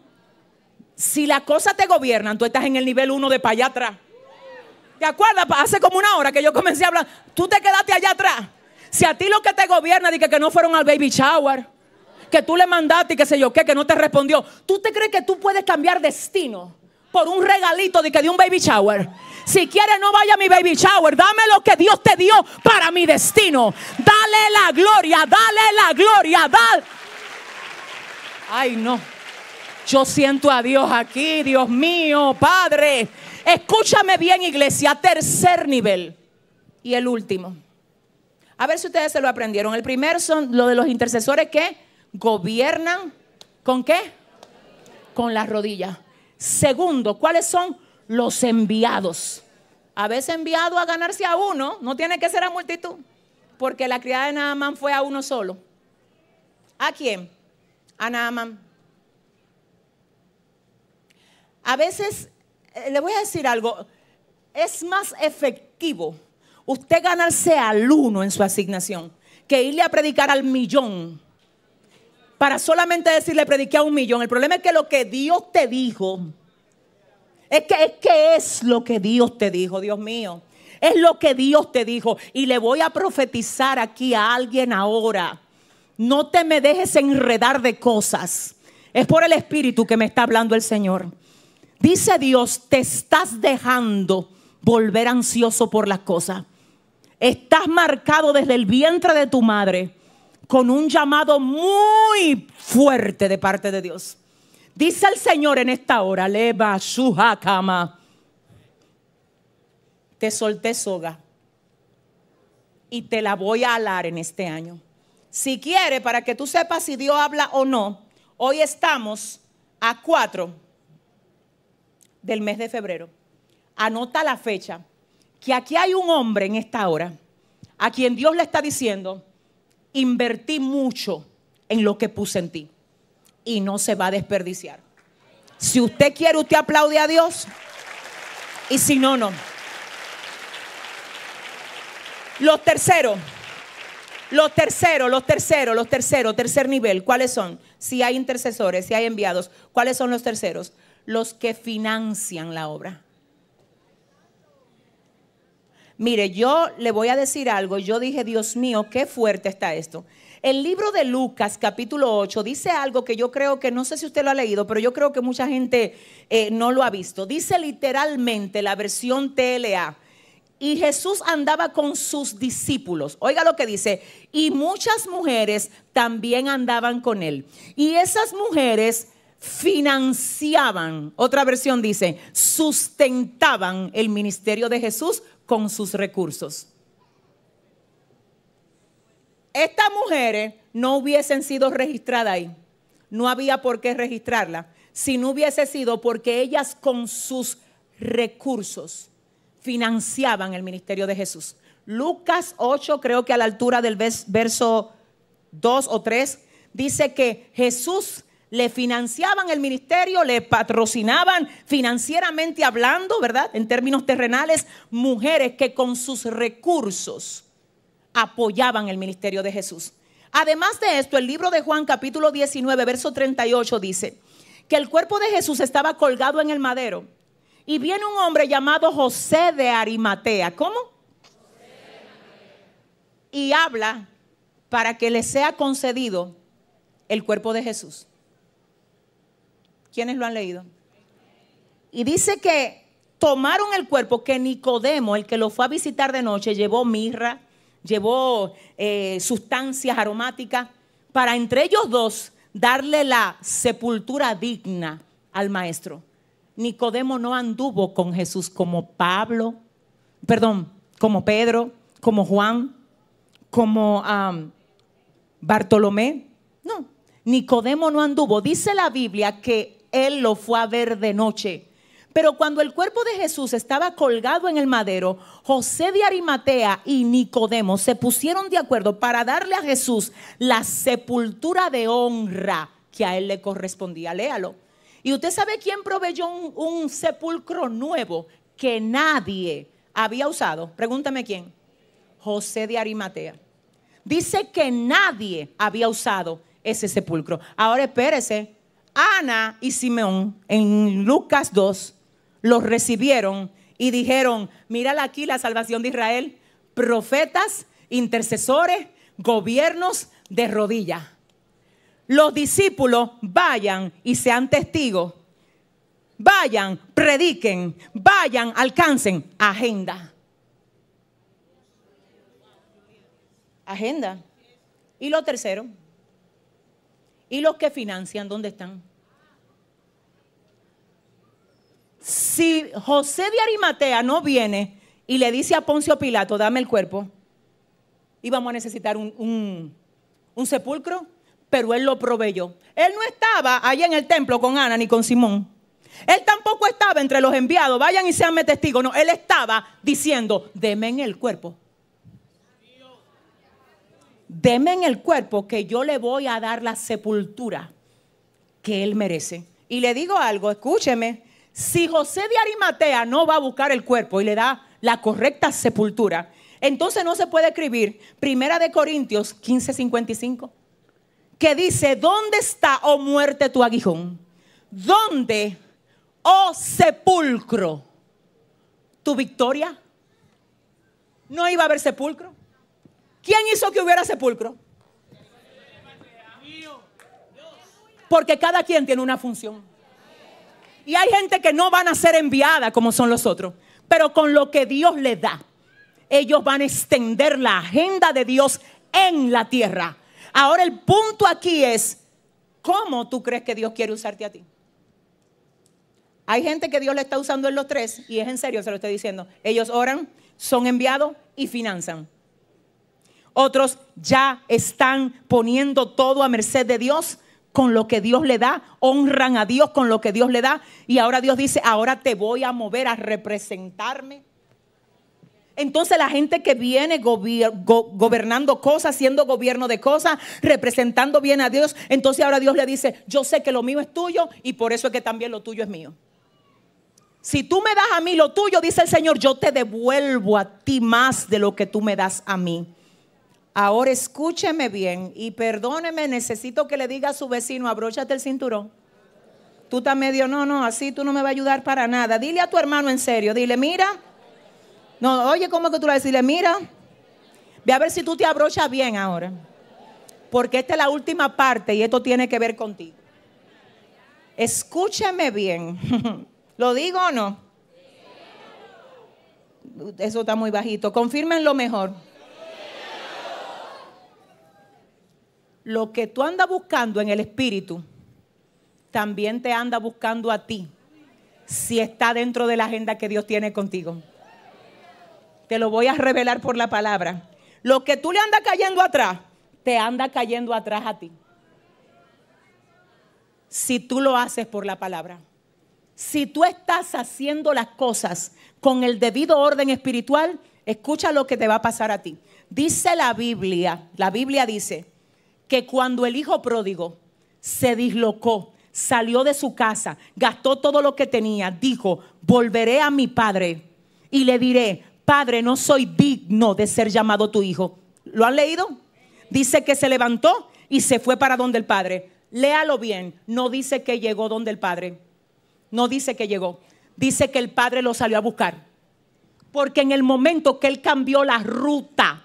Si las cosas te gobiernan, tú estás en el nivel 1 de para atrás. ¿Te acuerdas? Hace como una hora que yo comencé a hablar. Tú te quedaste allá atrás. Si a ti lo que te gobierna, de que no fueron al baby shower, que tú le mandaste y qué sé yo qué, que no te respondió. ¿Tú te crees que tú puedes cambiar destino por un regalito de que dio un baby shower? Si quieres, no vaya a mi baby shower. Dame lo que Dios te dio para mi destino. Dale la gloria, dale la gloria, dale. Ay, no. Yo siento a Dios aquí, Dios mío, Padre. Escúchame bien, iglesia, tercer nivel y el último. A ver si ustedes se lo aprendieron. El primero son lo de los intercesores que gobiernan con qué? Con las rodillas. Segundo, ¿cuáles son los enviados? A veces enviado a ganarse a uno, no tiene que ser a multitud, porque la criada de Naaman fue a uno solo. ¿A quién? A Naaman. A veces eh, le voy a decir algo, es más efectivo usted ganarse al uno en su asignación que irle a predicar al millón. Para solamente decirle prediqué a un millón. El problema es que lo que Dios te dijo, es que, es que es lo que Dios te dijo, Dios mío. Es lo que Dios te dijo. Y le voy a profetizar aquí a alguien ahora. No te me dejes enredar de cosas. Es por el Espíritu que me está hablando el Señor. Dice Dios, te estás dejando volver ansioso por las cosas. Estás marcado desde el vientre de tu madre con un llamado muy fuerte de parte de Dios. Dice el Señor en esta hora, leva su cama. Te solté soga y te la voy a alar en este año. Si quiere, para que tú sepas si Dios habla o no, hoy estamos a cuatro del mes de febrero. Anota la fecha, que aquí hay un hombre en esta hora a quien Dios le está diciendo, invertí mucho en lo que puse en ti y no se va a desperdiciar. Si usted quiere, usted aplaude a Dios y si no, no. Los terceros, los terceros, los terceros, los terceros, tercer nivel, ¿cuáles son? Si hay intercesores, si hay enviados, ¿cuáles son los terceros? los que financian la obra. Mire, yo le voy a decir algo. Yo dije, Dios mío, qué fuerte está esto. El libro de Lucas, capítulo 8, dice algo que yo creo que, no sé si usted lo ha leído, pero yo creo que mucha gente eh, no lo ha visto. Dice literalmente la versión TLA. Y Jesús andaba con sus discípulos. Oiga lo que dice. Y muchas mujeres también andaban con él. Y esas mujeres financiaban, otra versión dice, sustentaban el ministerio de Jesús con sus recursos. Estas mujeres no hubiesen sido registradas ahí. No había por qué registrarlas si no hubiese sido porque ellas con sus recursos financiaban el ministerio de Jesús. Lucas 8, creo que a la altura del verso 2 o 3, dice que Jesús le financiaban el ministerio, le patrocinaban financieramente hablando, ¿verdad? En términos terrenales, mujeres que con sus recursos apoyaban el ministerio de Jesús. Además de esto, el libro de Juan capítulo 19, verso 38 dice que el cuerpo de Jesús estaba colgado en el madero y viene un hombre llamado José de Arimatea. ¿Cómo? Y habla para que le sea concedido el cuerpo de Jesús. ¿Quiénes lo han leído? Y dice que tomaron el cuerpo que Nicodemo, el que lo fue a visitar de noche, llevó mirra, llevó eh, sustancias aromáticas, para entre ellos dos darle la sepultura digna al maestro. Nicodemo no anduvo con Jesús como Pablo, perdón, como Pedro, como Juan, como Bartolomé. No, Nicodemo no anduvo. Dice la Biblia que él lo fue a ver de noche. Pero cuando el cuerpo de Jesús estaba colgado en el madero, José de Arimatea y Nicodemo se pusieron de acuerdo para darle a Jesús la sepultura de honra que a él le correspondía. Léalo. Y usted sabe quién proveyó un, sepulcro nuevo que nadie había usado. Pregúntame quién. José de Arimatea. Dice que nadie había usado ese sepulcro. Ahora espérese, Ana y Simeón en Lucas 2 los recibieron y dijeron, mírala aquí la salvación de Israel, profetas, intercesores, gobiernos de rodillas. Los discípulos vayan y sean testigos. Vayan, prediquen, vayan, alcancen agenda. Agenda. Y lo tercero, ¿Y los que financian dónde están? Si José de Arimatea no viene y le dice a Poncio Pilato, dame el cuerpo, íbamos a necesitar un, sepulcro, pero él lo proveyó. Él no estaba allá en el templo con Ana ni con Simón. Él tampoco estaba entre los enviados, vayan y seanme testigos. No, él estaba diciendo, deme el cuerpo deme en el cuerpo que yo le voy a dar la sepultura que él merece. Y le digo algo, escúcheme, si José de Arimatea no va a buscar el cuerpo y le da la correcta sepultura, entonces no se puede escribir Primera de Corintios 15:55, que dice, ¿dónde está, oh muerte, tu aguijón? ¿Dónde, oh sepulcro, tu victoria? No iba a haber sepulcro. ¿Quién hizo que hubiera sepulcro? Porque cada quien tiene una función. Y hay gente que no van a ser enviada como son los otros, pero con lo que Dios le da, ellos van a extender la agenda de Dios en la tierra. Ahora el punto aquí es, ¿cómo tú crees que Dios quiere usarte a ti? Hay gente que Dios le está usando en los tres, y es en serio, se lo estoy diciendo. Ellos oran, son enviados y finanzan. Otros ya están poniendo todo a merced de Dios con lo que Dios le da, honran a Dios con lo que Dios le da. Y ahora Dios dice, ahora te voy a mover a representarme. Entonces la gente que viene gobernando cosas, haciendo gobierno de cosas, representando bien a Dios, entonces ahora Dios le dice, yo sé que lo mío es tuyo y por eso es que también lo tuyo es mío. Si tú me das a mí lo tuyo, dice el Señor, yo te devuelvo a ti más de lo que tú me das a mí. Ahora escúcheme bien y perdóneme, necesito que le diga a su vecino, abróchate el cinturón. Tú estás medio, no, no, así tú no me vas a ayudar para nada. Dile a tu hermano en serio, dile, mira. No, oye, ¿cómo que tú le decirle, mira? Ve a ver si tú te abrochas bien ahora. Porque esta es la última parte y esto tiene que ver contigo. Escúcheme bien. ¿Lo digo o no? Eso está muy bajito. Confirmen lo mejor. lo que tú andas buscando en el Espíritu, también te anda buscando a ti, si está dentro de la agenda que Dios tiene contigo. Te lo voy a revelar por la palabra. Lo que tú le andas cayendo atrás, te anda cayendo atrás a ti. Si tú lo haces por la palabra. Si tú estás haciendo las cosas con el debido orden espiritual, escucha lo que te va a pasar a ti. Dice la Biblia, la Biblia dice, que cuando el hijo pródigo se dislocó, salió de su casa, gastó todo lo que tenía, dijo, volveré a mi padre y le diré, padre, no soy digno de ser llamado tu hijo. ¿Lo han leído? Dice que se levantó y se fue para donde el padre. Léalo bien, no dice que llegó donde el padre. No dice que llegó. Dice que el padre lo salió a buscar. Porque en el momento que él cambió la ruta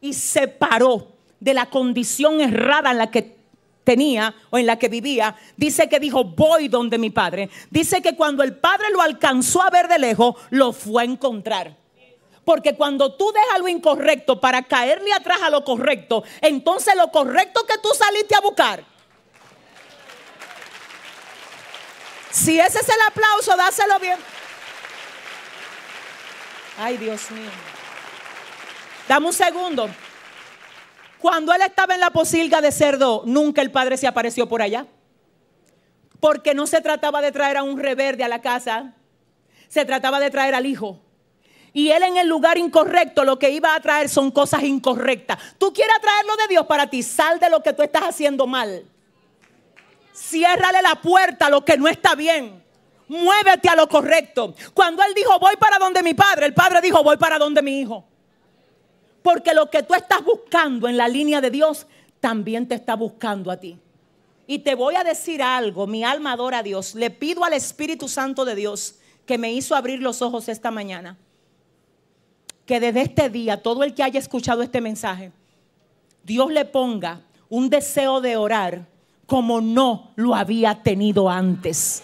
y se paró de la condición errada en la que tenía o en la que vivía, dice que dijo, voy donde mi padre. Dice que cuando el padre lo alcanzó a ver de lejos, lo fue a encontrar. Porque cuando tú dejas lo incorrecto para caerle atrás a lo correcto, entonces lo correcto que tú saliste a buscar. Si ese es el aplauso, dáselo bien. Ay, Dios mío. Dame un segundo. Cuando él estaba en la posilga de cerdo, nunca el padre se apareció por allá. Porque no se trataba de traer a un reverde a la casa, se trataba de traer al hijo. Y él en el lugar incorrecto lo que iba a traer son cosas incorrectas. Tú quieres lo de Dios para ti, sal de lo que tú estás haciendo mal. Ciérrale la puerta a lo que no está bien. Muévete a lo correcto. Cuando él dijo, voy para donde mi padre, el padre dijo, voy para donde mi hijo. Porque lo que tú estás buscando en la línea de Dios también te está buscando a ti. Y te voy a decir algo, mi alma adora a Dios. Le pido al Espíritu Santo de Dios que me hizo abrir los ojos esta mañana. Que desde este día, todo el que haya escuchado este mensaje, Dios le ponga un deseo de orar como no lo había tenido antes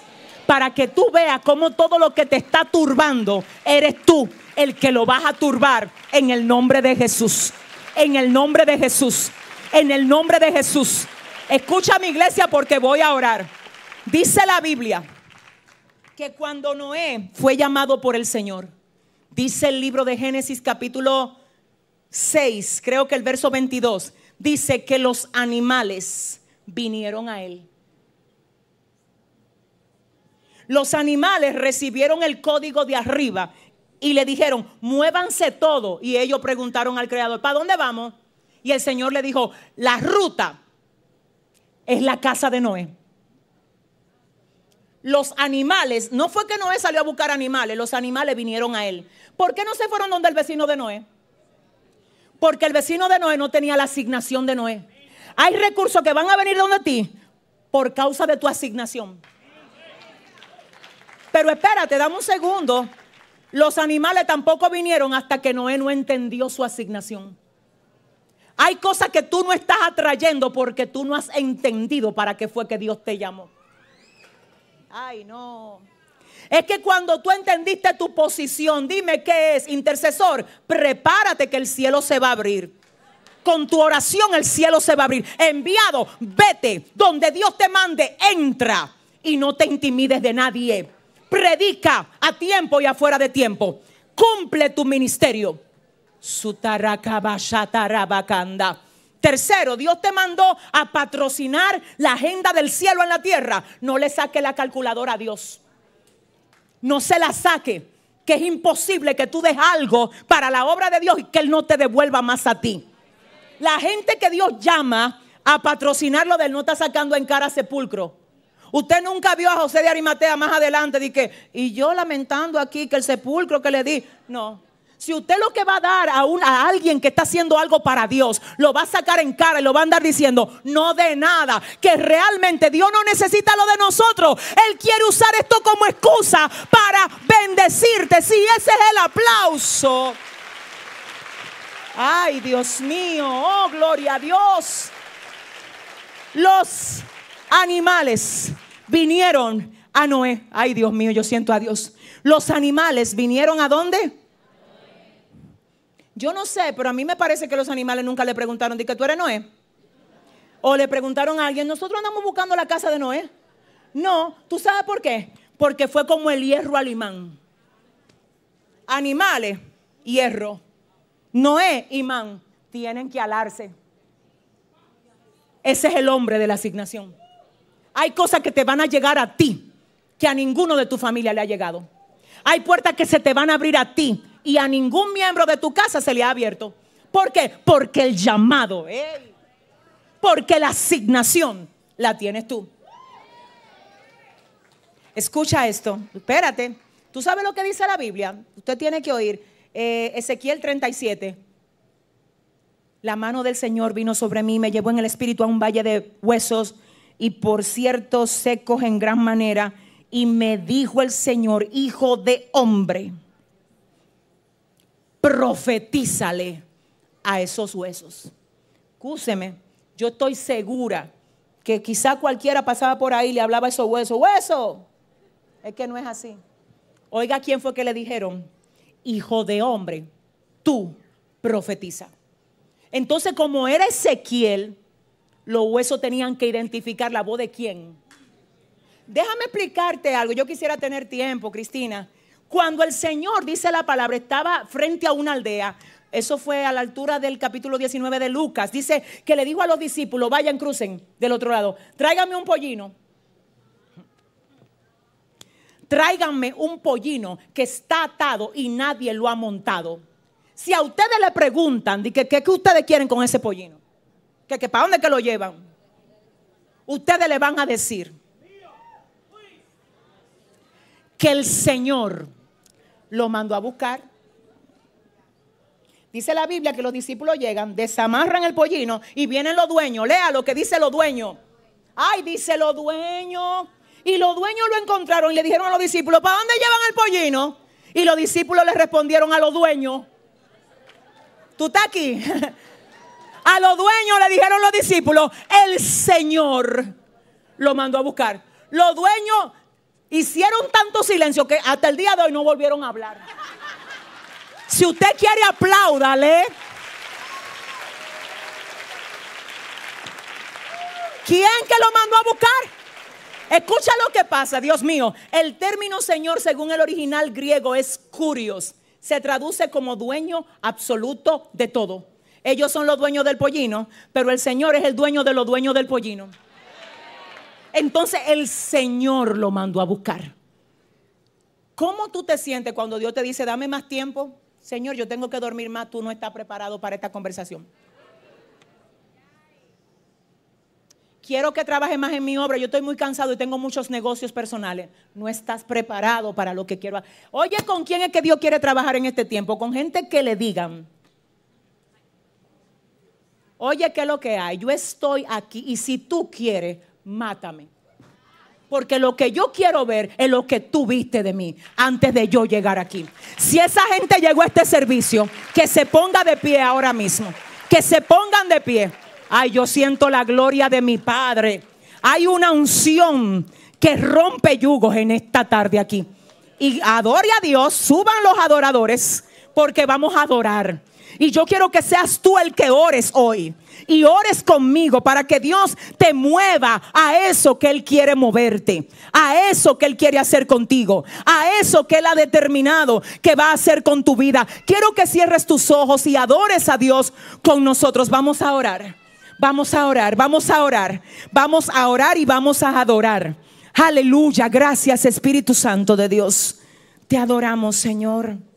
para que tú veas cómo todo lo que te está turbando, eres tú el que lo vas a turbar en el nombre de Jesús. En el nombre de Jesús. En el nombre de Jesús. Escucha mi iglesia porque voy a orar. Dice la Biblia que cuando Noé fue llamado por el Señor, dice el libro de Génesis capítulo 6, creo que el verso 22, dice que los animales vinieron a él. Los animales recibieron el código de arriba y le dijeron, muévanse todo. Y ellos preguntaron al Creador, ¿para dónde vamos? Y el Señor le dijo, la ruta es la casa de Noé. Los animales, no fue que Noé salió a buscar animales, los animales vinieron a él. ¿Por qué no se fueron donde el vecino de Noé? Porque el vecino de Noé no tenía la asignación de Noé. Hay recursos que van a venir donde ti por causa de tu asignación. Pero espérate, dame un segundo. Los animales tampoco vinieron hasta que Noé no entendió su asignación. Hay cosas que tú no estás atrayendo porque tú no has entendido para qué fue que Dios te llamó. Ay, no. Es que cuando tú entendiste tu posición, dime qué es, intercesor, prepárate que el cielo se va a abrir. Con tu oración el cielo se va a abrir. Enviado, vete. Donde Dios te mande, entra. Y no te intimides de nadie. Predica a tiempo y afuera de tiempo. Cumple tu ministerio. Tercero, Dios te mandó a patrocinar la agenda del cielo en la tierra. No le saque la calculadora a Dios. No se la saque, que es imposible que tú des algo para la obra de Dios y que Él no te devuelva más a ti. La gente que Dios llama a patrocinarlo de Él no está sacando en cara sepulcro. Usted nunca vio a José de Arimatea más adelante de y yo lamentando aquí que el sepulcro que le di. No. Si usted lo que va a dar a, a alguien que está haciendo algo para Dios, lo va a sacar en cara y lo va a andar diciendo, no de nada, que realmente Dios no necesita lo de nosotros. Él quiere usar esto como excusa para bendecirte. Si ese es el aplauso. Ay, Dios mío, oh, gloria a Dios. Los animales vinieron a Noé. Ay, Dios mío, yo siento a Dios. Los animales vinieron a dónde? Yo no sé, pero a mí me parece que los animales nunca le preguntaron, ¿de que tú eres Noé? O le preguntaron a alguien, nosotros andamos buscando la casa de Noé. No, ¿tú sabes por qué? Porque fue como el hierro al imán Animales, hierro. Noé, imán, tienen que alarse. Ese es el hombre de la asignación. Hay cosas que te van a llegar a ti que a ninguno de tu familia le ha llegado. Hay puertas que se te van a abrir a ti y a ningún miembro de tu casa se le ha abierto. ¿Por qué? Porque el llamado, porque la asignación la tienes tú. Escucha esto, espérate. ¿Tú sabes lo que dice la Biblia? Usted tiene que oír eh, Ezequiel 37. La mano del Señor vino sobre mí, me llevó en el espíritu a un valle de huesos y por cierto secos en gran manera. Y me dijo el Señor, hijo de hombre, profetízale a esos huesos. Cúseme, yo estoy segura que quizá cualquiera pasaba por ahí y le hablaba a esos huesos, hueso. Es que no es así. Oiga, ¿quién fue que le dijeron? Hijo de hombre, tú profetiza. Entonces, como era Ezequiel, los huesos tenían que identificar la voz de quién. Déjame explicarte algo, yo quisiera tener tiempo, Cristina. Cuando el Señor, dice la palabra, estaba frente a una aldea, eso fue a la altura del capítulo 19 de Lucas, dice que le dijo a los discípulos, vayan, crucen del otro lado, Tráigame un pollino. Tráiganme un pollino que está atado y nadie lo ha montado. Si a ustedes le preguntan, qué ustedes quieren con ese pollino? que, para dónde que lo llevan, ustedes le van a decir que el Señor lo mandó a buscar. Dice la Biblia que los discípulos llegan, desamarran el pollino y vienen los dueños. Lea lo que dice los dueños. Ay, dice los dueños. Y los dueños lo encontraron y le dijeron a los discípulos, ¿para dónde llevan el pollino? Y los discípulos le respondieron a los dueños, tú estás aquí. A los dueños le dijeron los discípulos, el Señor lo mandó a buscar. Los dueños hicieron tanto silencio que hasta el día de hoy no volvieron a hablar. Si usted quiere, apláudale. ¿Quién que lo mandó a buscar? Escucha lo que pasa, Dios mío. El término Señor, según el original griego, es curios. Se traduce como dueño absoluto de todo. Ellos son los dueños del pollino, pero el Señor es el dueño de los dueños del pollino. Entonces el Señor lo mandó a buscar. ¿Cómo tú te sientes cuando Dios te dice, dame más tiempo? Señor, yo tengo que dormir más, tú no estás preparado para esta conversación. Quiero que trabaje más en mi obra, yo estoy muy cansado y tengo muchos negocios personales. No estás preparado para lo que quiero. Oye, ¿con quién es que Dios quiere trabajar en este tiempo? Con gente que le digan, oye, ¿qué es lo que hay? Yo estoy aquí y si tú quieres, mátame. Porque lo que yo quiero ver es lo que tú viste de mí antes de yo llegar aquí. Si esa gente llegó a este servicio, que se ponga de pie ahora mismo. Que se pongan de pie. Ay, yo siento la gloria de mi Padre. Hay una unción que rompe yugos en esta tarde aquí. Y adore a Dios, suban los adoradores, porque vamos a adorar. Y yo quiero que seas tú el que ores hoy. Y ores conmigo para que Dios te mueva a eso que Él quiere moverte, a eso que Él quiere hacer contigo, a eso que Él ha determinado que va a hacer con tu vida. Quiero que cierres tus ojos y adores a Dios con nosotros. Vamos a orar, vamos a orar, vamos a orar, vamos a orar y vamos a adorar. Aleluya, gracias Espíritu Santo de Dios. Te adoramos, Señor.